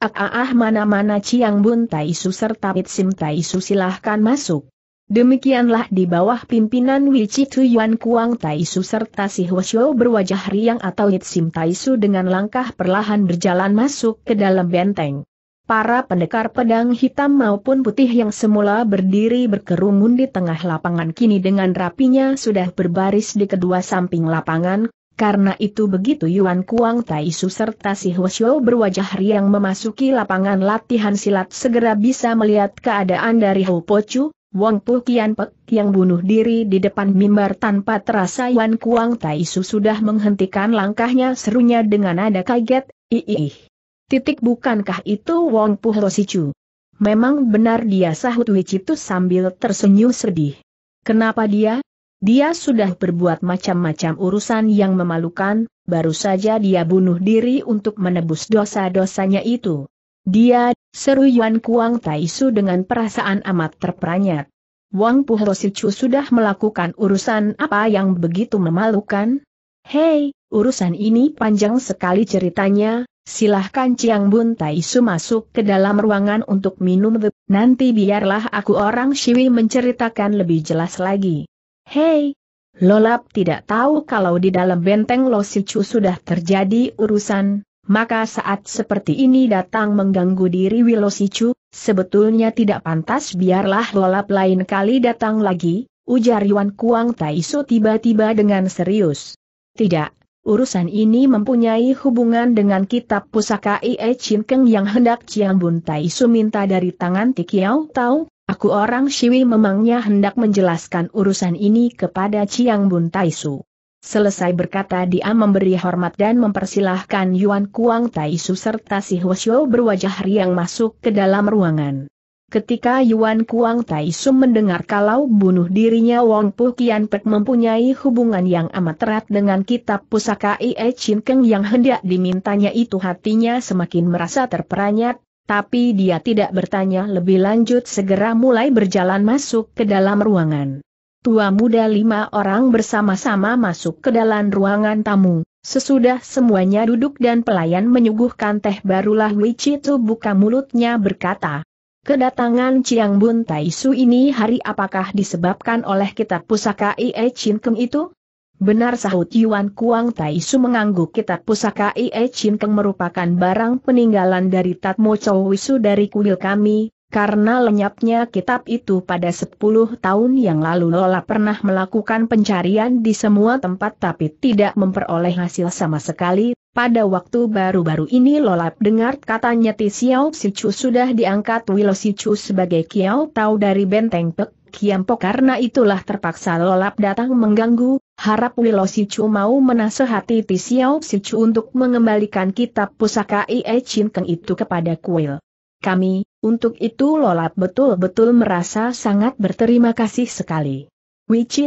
Ah, ah, ah mana-mana Ciang Bun Tai Taisu serta Tai Su silahkan masuk. Demikianlah di bawah pimpinan Tu Yuan Kuang Taisu serta si Huasyo berwajah riang atau Tai Su dengan langkah perlahan berjalan masuk ke dalam benteng. Para pendekar pedang hitam maupun putih yang semula berdiri berkerumun di tengah lapangan kini dengan rapinya sudah berbaris di kedua samping lapangan, karena itu begitu Yuan Kuang Taisu serta si Hwasyo berwajah riang memasuki lapangan latihan silat segera bisa melihat keadaan dari Ho Pochu, Wong Pu Kian Pek yang bunuh diri di depan mimbar tanpa terasa Yuan Kuang Taisu sudah menghentikan langkahnya serunya dengan nada kaget, iih. Titik bukankah itu Wong Pu Hosichu? Memang benar dia sahut Wicitus sambil tersenyum sedih. Kenapa dia? Dia sudah berbuat macam-macam urusan yang memalukan, baru saja dia bunuh diri untuk menebus dosa-dosanya itu. Dia, seru Yuan Kuang Taisu dengan perasaan amat terperanjat. Wang Puhlosichu sudah melakukan urusan apa yang begitu memalukan? Hei, urusan ini panjang sekali ceritanya, silahkan Chiang Bun Tai masuk ke dalam ruangan untuk minum the... Nanti biarlah aku orang Siwi menceritakan lebih jelas lagi. Hei! Lolap tidak tahu kalau di dalam benteng Lo sudah terjadi urusan, maka saat seperti ini datang mengganggu diri Wilosicu, sebetulnya tidak pantas biarlah Lolap lain kali datang lagi, ujar Yuan Kuang Taisu tiba-tiba dengan serius. Tidak, urusan ini mempunyai hubungan dengan kitab pusaka Ie Chin Keng yang hendak Chiang Bun Tai Su minta dari tangan Tikiao Tau, aku orang Siwi memangnya hendak menjelaskan urusan ini kepada Chiang Bun Tai Su. Selesai berkata dia memberi hormat dan mempersilahkan Yuan Kuang Tai Su serta si Hwasyo berwajah riang masuk ke dalam ruangan. Ketika Yuan Kuang Tai Sum mendengar kalau bunuh dirinya Wong Pu Kian Pek mempunyai hubungan yang amat erat dengan kitab pusaka Ie Chin Keng yang hendak dimintanya itu hatinya semakin merasa terperanyat, tapi dia tidak bertanya lebih lanjut segera mulai berjalan masuk ke dalam ruangan. Tua muda lima orang bersama-sama masuk ke dalam ruangan tamu. Sesudah semuanya duduk dan pelayan menyuguhkan teh barulah Wei Tu buka mulutnya berkata, Kedatangan Chiang Bun Tai Su ini hari apakah disebabkan oleh kitab pusaka Ie Chin Keng itu? Benar sahut Yuan Kuang Tai Su mengangguk kitab pusaka Ie Chin Keng merupakan barang peninggalan dari Tatmo Chow Wisu dari kuil kami, karena lenyapnya kitab itu pada 10 tahun yang lalu Lola pernah melakukan pencarian di semua tempat tapi tidak memperoleh hasil sama sekali, pada waktu baru-baru ini Lola dengar katanya Ti Xiao Sichu sudah diangkat Wilo Chu sebagai Kiao Tau dari Benteng Pek Kiampo karena itulah terpaksa Lolap datang mengganggu, harap Wilo Sichu mau menasehati Ti Xiao Sichu untuk mengembalikan kitab pusaka Ie Chin Keng itu kepada Kuil. Kami, untuk itu Lolat betul-betul merasa sangat berterima kasih sekali.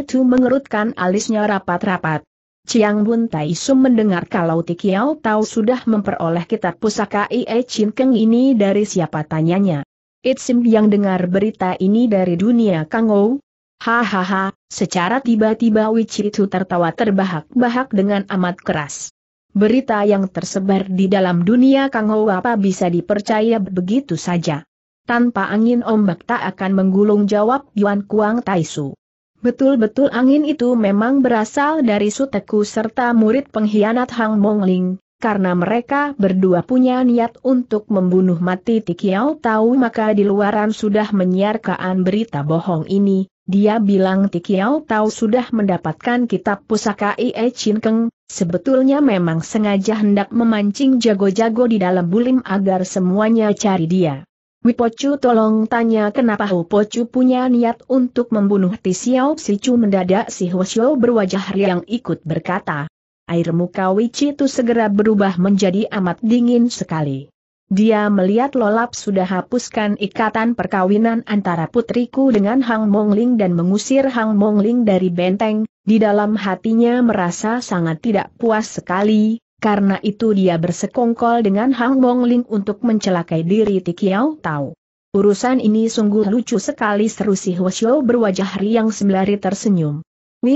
tu mengerutkan alisnya rapat-rapat. Chiang Bun Tai Sum mendengar kalau Tikiao Tau sudah memperoleh kitab pusaka Ie Chin Keng ini dari siapa tanyanya. sim yang dengar berita ini dari dunia Kangou. Hahaha, secara tiba-tiba tu tertawa terbahak-bahak dengan amat keras. Berita yang tersebar di dalam dunia Kangou apa bisa dipercaya begitu saja tanpa angin ombak tak akan menggulung jawab Yuan Kuang Taisu. Betul-betul angin itu memang berasal dari Suteku serta murid pengkhianat Hang Mongling, karena mereka berdua punya niat untuk membunuh mati Tikiao Tau maka di luaran sudah menyiarkan berita bohong ini. Dia bilang Tikiao Tau sudah mendapatkan kitab pusaka Ie Chin sebetulnya memang sengaja hendak memancing jago-jago di dalam bulim agar semuanya cari dia. Wipocu tolong tanya kenapa Wipocu punya niat untuk membunuh Si Sicu mendadak si Hwasyo berwajah riang ikut berkata. Air muka itu segera berubah menjadi amat dingin sekali. Dia melihat Lolap sudah hapuskan ikatan perkawinan antara putriku dengan Hang Mongling dan mengusir Hang Mongling dari benteng, di dalam hatinya merasa sangat tidak puas sekali, karena itu dia bersekongkol dengan Hang Bong Ling untuk mencelakai diri Tikiao Tau. Urusan ini sungguh lucu sekali seru si Hwasyo berwajah riang sembari tersenyum.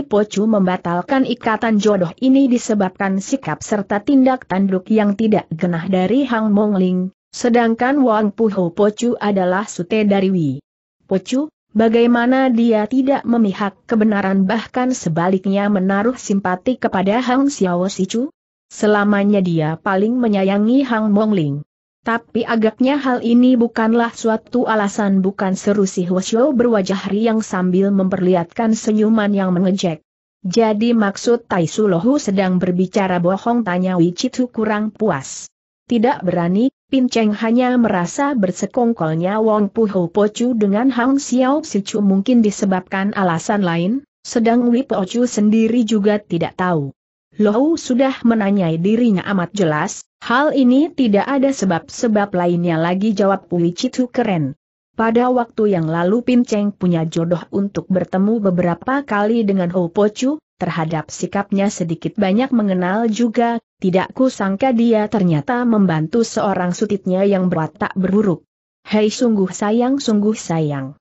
Po Chu membatalkan ikatan jodoh ini disebabkan sikap serta tindak tanduk yang tidak genah dari Hang Bong Ling, sedangkan Wang Po Chu adalah sute dari Wei Po Chu. bagaimana dia tidak memihak kebenaran bahkan sebaliknya menaruh simpati kepada Hang Xiao Si Chu? Selamanya dia paling menyayangi Hang Ling, Tapi agaknya hal ini bukanlah suatu alasan bukan seru si Hwasyo berwajah riang sambil memperlihatkan senyuman yang mengejek. Jadi maksud Tai Sulohu sedang berbicara bohong tanya Wicitu kurang puas. Tidak berani, Pin Cheng hanya merasa bersekongkolnya Wong Puho Pochu dengan Hang Xiao Si Chu mungkin disebabkan alasan lain, sedang Wipocu sendiri juga tidak tahu. Lou sudah menanyai dirinya amat jelas, hal ini tidak ada sebab-sebab lainnya lagi jawab Pui Citu keren. Pada waktu yang lalu Pin Cheng punya jodoh untuk bertemu beberapa kali dengan Ho Chu, terhadap sikapnya sedikit banyak mengenal juga, tidak kusangka dia ternyata membantu seorang sutitnya yang berwatak berburuk. Hei sungguh sayang sungguh sayang.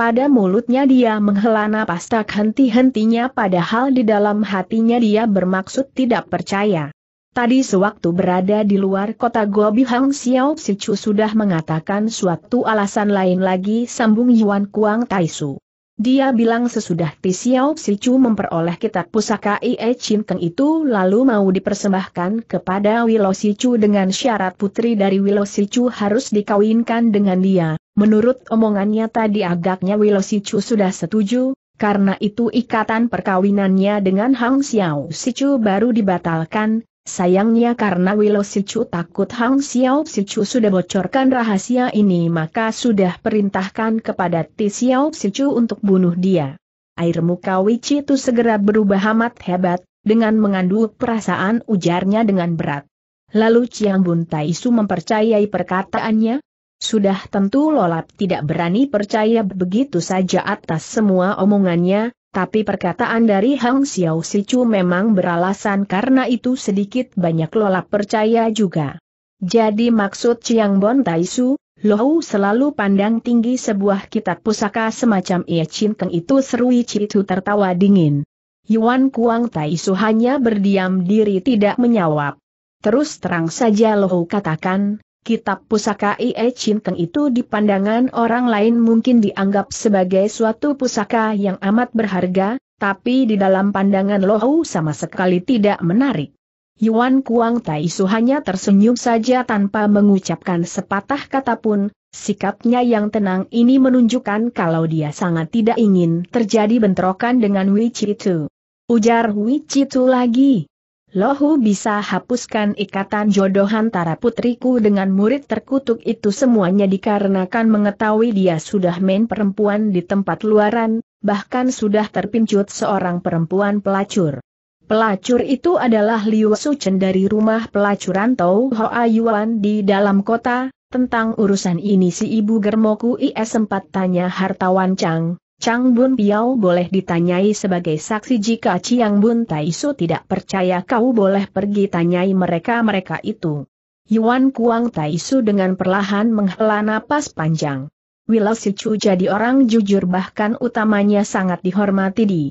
Pada mulutnya dia menghela napas tak henti-hentinya padahal di dalam hatinya dia bermaksud tidak percaya. Tadi sewaktu berada di luar kota Gobi Hang Xiao Sichu sudah mengatakan suatu alasan lain lagi sambung Yuan Kuang Taisu. Dia bilang sesudah Ti Xiao Sichu memperoleh kitab pusaka Ie Chin Keng itu lalu mau dipersembahkan kepada Wilo Sichu dengan syarat putri dari Wilo Sichu harus dikawinkan dengan dia. Menurut omongannya tadi agaknya Wilosicu sudah setuju, karena itu ikatan perkawinannya dengan Hang Xiao Sicu baru dibatalkan, sayangnya karena Wilosicu takut Hang Xiao Sicu sudah bocorkan rahasia ini maka sudah perintahkan kepada Ti Xiao Sicu untuk bunuh dia. Air muka Wichi itu segera berubah amat hebat, dengan mengandung perasaan ujarnya dengan berat. Lalu Chiang Bun Taisu mempercayai perkataannya, sudah tentu Lolap tidak berani percaya begitu saja atas semua omongannya, tapi perkataan dari Hang Xiao Sichu memang beralasan karena itu sedikit banyak Lolap percaya juga. Jadi maksud Chiang Bon Taisu, loh selalu pandang tinggi sebuah kitab pusaka semacam Ie Chin Keng itu serui itu tertawa dingin. Yuan Kuang Taisu hanya berdiam diri tidak menyawab. Terus terang saja loh katakan, kitab pusaka Ie Chin Keng itu di pandangan orang lain mungkin dianggap sebagai suatu pusaka yang amat berharga, tapi di dalam pandangan Lohu sama sekali tidak menarik. Yuan Kuang Taisu hanya tersenyum saja tanpa mengucapkan sepatah kata pun, sikapnya yang tenang ini menunjukkan kalau dia sangat tidak ingin terjadi bentrokan dengan Wei Chitu. Ujar Wei Chitu lagi, Lohu bisa hapuskan ikatan jodoh antara putriku dengan murid terkutuk itu semuanya dikarenakan mengetahui dia sudah main perempuan di tempat luaran, bahkan sudah terpincut seorang perempuan pelacur. Pelacur itu adalah Liu Suchen dari rumah pelacuran Tau Hoa Yuan di dalam kota, tentang urusan ini si ibu germoku IS sempat tanya hartawan Chang, Chang Bun Piao boleh ditanyai sebagai saksi jika Chiang Bun Su tidak percaya kau boleh pergi tanyai mereka-mereka itu. Yuan Kuang Taisu dengan perlahan menghela napas panjang. Wilau Chu jadi orang jujur bahkan utamanya sangat dihormati di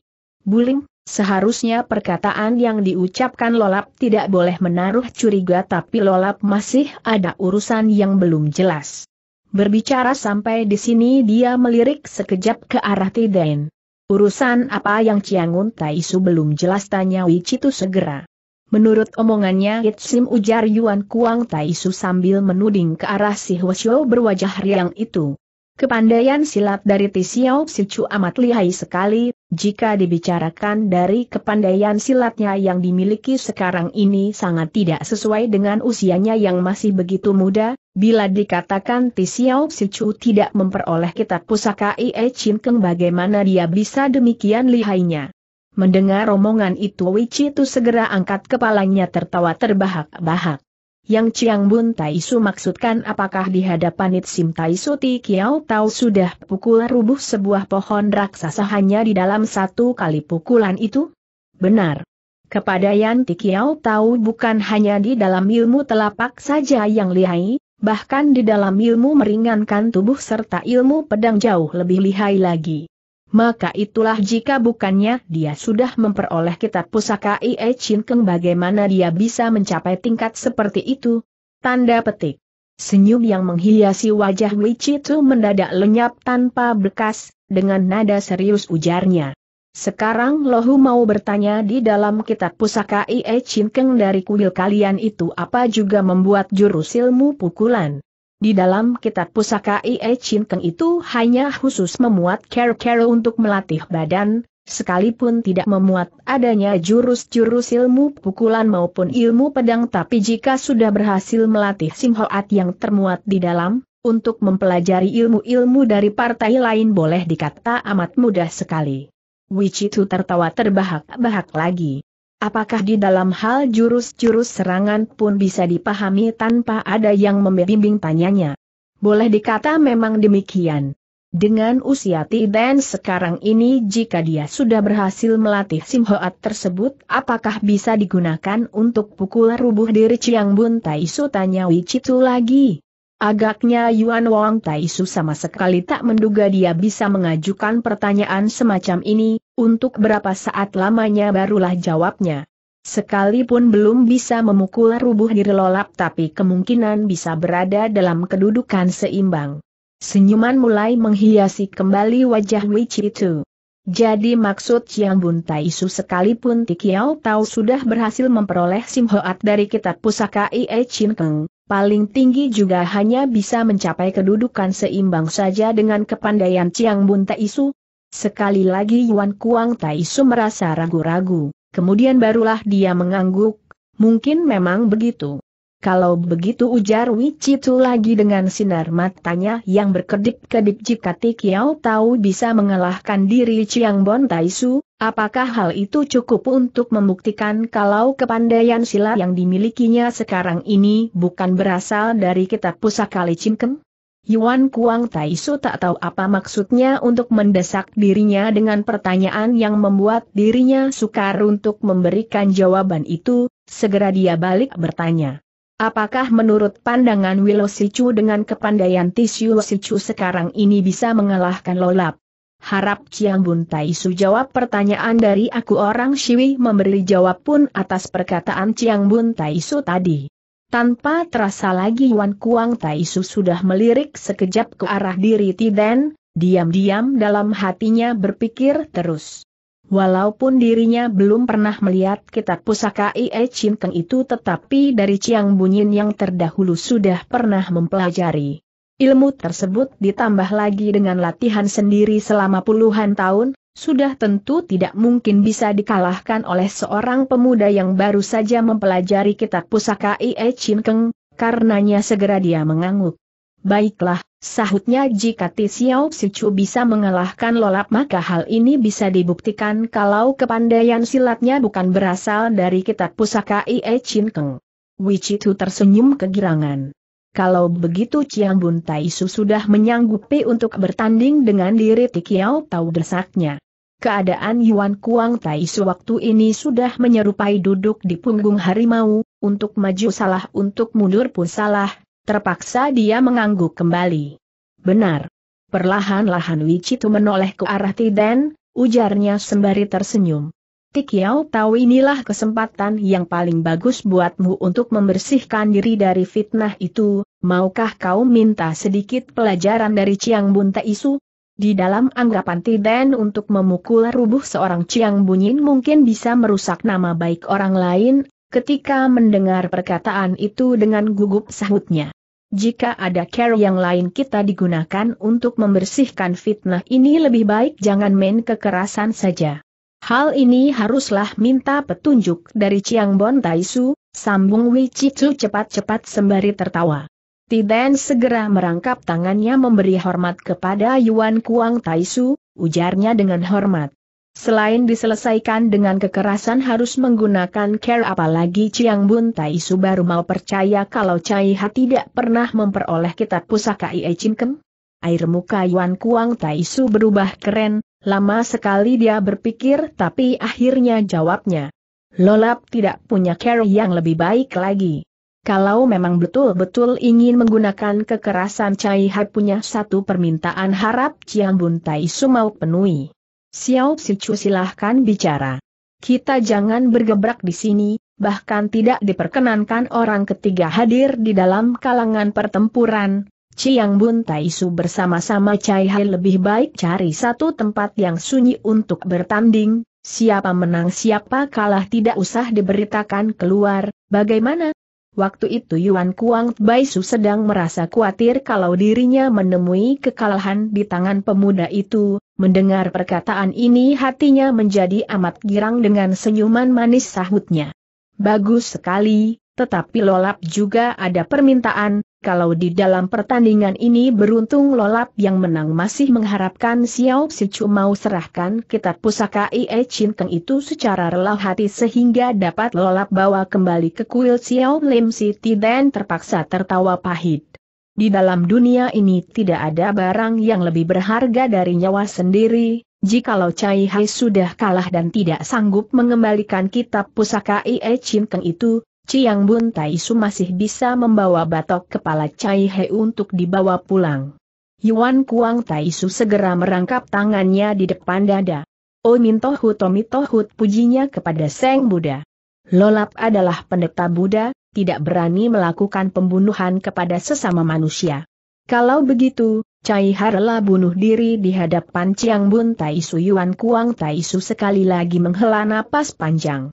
Buling, seharusnya perkataan yang diucapkan Lolap tidak boleh menaruh curiga tapi Lolap masih ada urusan yang belum jelas. Berbicara sampai di sini dia melirik sekejap ke arah Tiden. Urusan apa yang Ciangun Taisu belum jelas tanya Wicitu segera. Menurut omongannya Itsim ujar Yuan Kuang Taisu sambil menuding ke arah si Hwasyo berwajah riang itu. Kepandaian silat dari si Sicu amat lihai sekali, jika dibicarakan dari kepandaian silatnya yang dimiliki sekarang ini sangat tidak sesuai dengan usianya yang masih begitu muda, Bila dikatakan Tisiao Sichu tidak memperoleh kitab pusaka Ie Chin Keng bagaimana dia bisa demikian lihainya. Mendengar romongan itu itu segera angkat kepalanya tertawa terbahak-bahak. Yang Chiang Bun Taisu maksudkan apakah di hadapan Itsim Taisu Ti Kiao Tau sudah pukul rubuh sebuah pohon raksasa hanya di dalam satu kali pukulan itu? Benar. Kepada Yan Tikiao tahu bukan hanya di dalam ilmu telapak saja yang lihai, bahkan di dalam ilmu meringankan tubuh serta ilmu pedang jauh lebih lihai lagi. Maka itulah jika bukannya dia sudah memperoleh kitab pusaka Ie Chin bagaimana dia bisa mencapai tingkat seperti itu? Tanda petik. Senyum yang menghiasi wajah Wichitu itu mendadak lenyap tanpa bekas, dengan nada serius ujarnya. Sekarang Lohu mau bertanya di dalam kitab pusaka Ie Cinkeng dari kuil kalian itu apa juga membuat jurus ilmu pukulan. Di dalam kitab pusaka Ie Cinkeng itu hanya khusus memuat care-care untuk melatih badan, sekalipun tidak memuat adanya jurus-jurus ilmu pukulan maupun ilmu pedang tapi jika sudah berhasil melatih Simhoat yang termuat di dalam, untuk mempelajari ilmu-ilmu dari partai lain boleh dikata amat mudah sekali. Wichitu tertawa terbahak-bahak lagi. Apakah di dalam hal jurus-jurus serangan pun bisa dipahami tanpa ada yang membimbing tanyanya? Boleh dikata memang demikian. Dengan usia Tiden sekarang ini jika dia sudah berhasil melatih Simhoat tersebut apakah bisa digunakan untuk pukul rubuh diri Chiang Bun Su tanya Wichitu lagi? Agaknya Yuan Tai Taisu sama sekali tak menduga dia bisa mengajukan pertanyaan semacam ini, untuk berapa saat lamanya barulah jawabnya. Sekalipun belum bisa memukul rubuh diri lolap tapi kemungkinan bisa berada dalam kedudukan seimbang. Senyuman mulai menghiasi kembali wajah Wei itu. Jadi maksud Chiang Bun Taisu sekalipun Tikiao Tau sudah berhasil memperoleh Hoat dari kitab pusaka Ie Chin Keng, paling tinggi juga hanya bisa mencapai kedudukan seimbang saja dengan kepandaian Chiang Bun Taisu. Sekali lagi Yuan Kuang Taisu merasa ragu-ragu, kemudian barulah dia mengangguk, mungkin memang begitu. Kalau begitu ujar Wicitu lagi dengan sinar matanya yang berkedip-kedip jika Tikiao tahu bisa mengalahkan diri Chiang Bon Taisu, apakah hal itu cukup untuk membuktikan kalau kepandaian sila yang dimilikinya sekarang ini bukan berasal dari kitab pusaka Licimkeng? Yuan Kuang Taisu tak tahu apa maksudnya untuk mendesak dirinya dengan pertanyaan yang membuat dirinya sukar untuk memberikan jawaban itu, segera dia balik bertanya. Apakah menurut pandangan Wilo Sicu dengan kepandaian Tisu Sicu sekarang ini bisa mengalahkan Lolap? Harap Chiang Bun Tai Su jawab pertanyaan dari aku orang Siwi memberi jawab pun atas perkataan Chiang Bun Tai Su tadi. Tanpa terasa lagi Wan Kuang Tai sudah melirik sekejap ke arah diri Tiden, diam-diam dalam hatinya berpikir terus. Walaupun dirinya belum pernah melihat kitab pusaka Ie Chin itu tetapi dari Chiang Bunyin yang terdahulu sudah pernah mempelajari. Ilmu tersebut ditambah lagi dengan latihan sendiri selama puluhan tahun, sudah tentu tidak mungkin bisa dikalahkan oleh seorang pemuda yang baru saja mempelajari kitab pusaka Ie Chin Keng, karenanya segera dia mengangguk. Baiklah, Sahutnya jika Tisiao Sicu bisa mengalahkan lolap maka hal ini bisa dibuktikan kalau kepandaian silatnya bukan berasal dari kitab pusaka Ie Chin Keng. Wicitu tersenyum kegirangan. Kalau begitu Chiang Bun Taisu sudah menyanggupi untuk bertanding dengan diri Tikiao tahu desaknya. Keadaan Yuan Kuang Taisu waktu ini sudah menyerupai duduk di punggung harimau, untuk maju salah untuk mundur pun salah, Terpaksa dia mengangguk kembali. Benar. Perlahan-lahan Wicitu menoleh ke arah Tiden, ujarnya sembari tersenyum. Tik tahu inilah kesempatan yang paling bagus buatmu untuk membersihkan diri dari fitnah itu, maukah kau minta sedikit pelajaran dari Chiang Bun Isu? Di dalam anggapan Tiden untuk memukul rubuh seorang Chiang Bunyin mungkin bisa merusak nama baik orang lain, ketika mendengar perkataan itu dengan gugup sahutnya. Jika ada care yang lain kita digunakan untuk membersihkan fitnah ini lebih baik jangan main kekerasan saja. Hal ini haruslah minta petunjuk dari Chiang Bon Taisu, sambung Wei Chicu cepat-cepat sembari tertawa. Tiden segera merangkap tangannya memberi hormat kepada Yuan Kuang Taisu, ujarnya dengan hormat. Selain diselesaikan dengan kekerasan harus menggunakan care apalagi Chiang Bun Tai Su baru mau percaya kalau Chai Ha tidak pernah memperoleh kitab pusaka Ie Chin Kem? Air muka Yuan Kuang Tai Su berubah keren, lama sekali dia berpikir tapi akhirnya jawabnya. Lolap tidak punya care yang lebih baik lagi. Kalau memang betul-betul ingin menggunakan kekerasan Chai Ha punya satu permintaan harap Chiang Bun Tai Su mau penuhi. Xiao Sichu silahkan bicara. Kita jangan bergebrak di sini, bahkan tidak diperkenankan orang ketiga hadir di dalam kalangan pertempuran. Chiang Bun Taisu bersama-sama Chai Hai lebih baik cari satu tempat yang sunyi untuk bertanding, siapa menang siapa kalah tidak usah diberitakan keluar, bagaimana? Waktu itu Yuan Kuang Baisu sedang merasa khawatir kalau dirinya menemui kekalahan di tangan pemuda itu, mendengar perkataan ini hatinya menjadi amat girang dengan senyuman manis sahutnya. Bagus sekali, tetapi lolap juga ada permintaan, kalau di dalam pertandingan ini beruntung lolap yang menang masih mengharapkan Xiao Si Sichu mau serahkan kitab pusaka Ie Chin Keng itu secara rela hati sehingga dapat lolap bawa kembali ke kuil Xiao Lim City dan terpaksa tertawa pahit. Di dalam dunia ini tidak ada barang yang lebih berharga dari nyawa sendiri, Jikalau Cai Hai sudah kalah dan tidak sanggup mengembalikan kitab pusaka Ie Chin Keng itu, Ciang Bun Tai Su masih bisa membawa batok kepala Caihe He untuk dibawa pulang. Yuan Kuang Tai Su segera merangkap tangannya di depan dada. Oh Mintohu Tomitohut pujinya kepada Seng Buddha. Lolap adalah pendeta Buddha, tidak berani melakukan pembunuhan kepada sesama manusia. Kalau begitu, Cai Harla bunuh diri di hadapan Ciang Bun Tai Su Yuan Kuang Tai Su sekali lagi menghela napas panjang.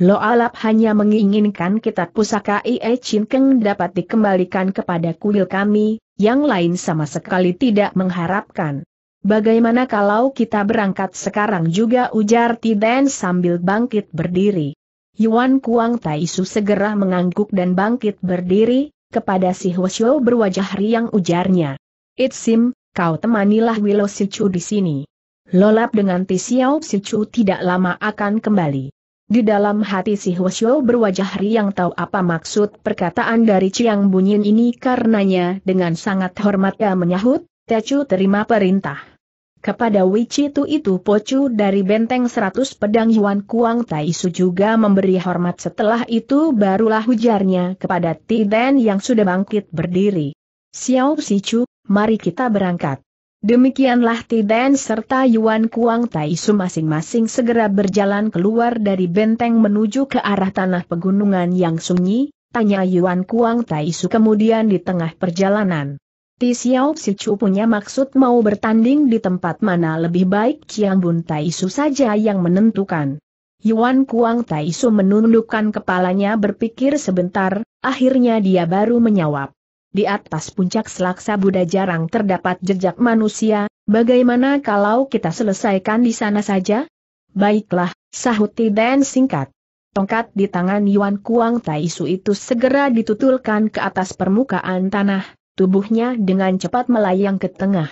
Lo Alap hanya menginginkan kitab pusaka Ie Chin Keng dapat dikembalikan kepada kuil kami, yang lain sama sekali tidak mengharapkan. Bagaimana kalau kita berangkat sekarang juga ujar Tiden sambil bangkit berdiri. Yuan Kuang Taisu segera mengangguk dan bangkit berdiri, kepada si Huosho berwajah riang ujarnya. Itsim, kau temanilah Willow Sichu di sini. Lolap dengan Tisiao Sichu tidak lama akan kembali. Di dalam hati si Hwasyo berwajah riang tahu apa maksud perkataan dari Ciang Bunyin ini karenanya dengan sangat hormat ia menyahut, Tecu terima perintah. Kepada Wichi itu itu Pocu dari Benteng seratus Pedang Yuan Kuang Taisu juga memberi hormat setelah itu barulah hujarnya kepada Tiden yang sudah bangkit berdiri. Xiao Sichu, mari kita berangkat. Demikianlah Tiden serta Yuan Kuang Su masing-masing segera berjalan keluar dari benteng menuju ke arah tanah pegunungan yang sunyi, tanya Yuan Kuang Su kemudian di tengah perjalanan. Ti Xiao Si Chu punya maksud mau bertanding di tempat mana lebih baik Chiang Bun Su saja yang menentukan. Yuan Kuang Su menundukkan kepalanya berpikir sebentar, akhirnya dia baru menjawab di atas puncak Selaksa Buddha jarang terdapat jejak manusia, bagaimana kalau kita selesaikan di sana saja? Baiklah, sahut dan singkat. Tongkat di tangan Yuan Kuang Taisu itu segera ditutulkan ke atas permukaan tanah, tubuhnya dengan cepat melayang ke tengah.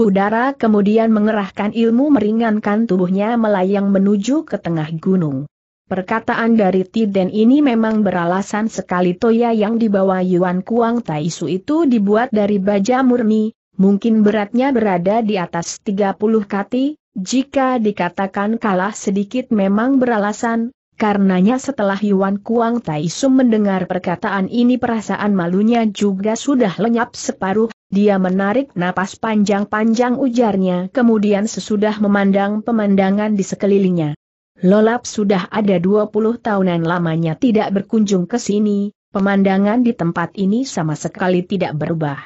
Udara kemudian mengerahkan ilmu meringankan tubuhnya melayang menuju ke tengah gunung. Perkataan dari Tiden ini memang beralasan sekali toya yang dibawa Yuan Kuang Taisu itu dibuat dari baja murni, mungkin beratnya berada di atas 30 kati, jika dikatakan kalah sedikit memang beralasan, karenanya setelah Yuan Kuang Taisu mendengar perkataan ini perasaan malunya juga sudah lenyap separuh, dia menarik napas panjang-panjang ujarnya kemudian sesudah memandang pemandangan di sekelilingnya. Lolap sudah ada 20 tahunan lamanya tidak berkunjung ke sini, pemandangan di tempat ini sama sekali tidak berubah.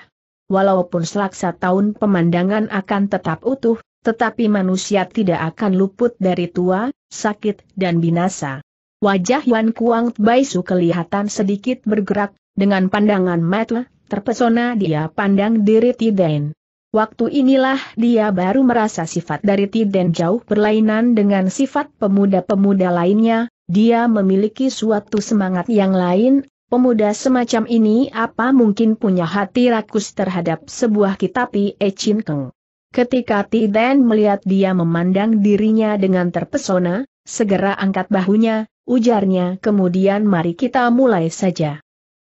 Walaupun selaksa tahun pemandangan akan tetap utuh, tetapi manusia tidak akan luput dari tua, sakit dan binasa. Wajah Yuan Kuang Baisu kelihatan sedikit bergerak, dengan pandangan mata, terpesona dia pandang diri Tiden. Waktu inilah dia baru merasa sifat dari Tiden jauh berlainan dengan sifat pemuda-pemuda lainnya, dia memiliki suatu semangat yang lain, pemuda semacam ini apa mungkin punya hati rakus terhadap sebuah kitab Echin Keng. Ketika Tiden melihat dia memandang dirinya dengan terpesona, segera angkat bahunya, ujarnya kemudian mari kita mulai saja.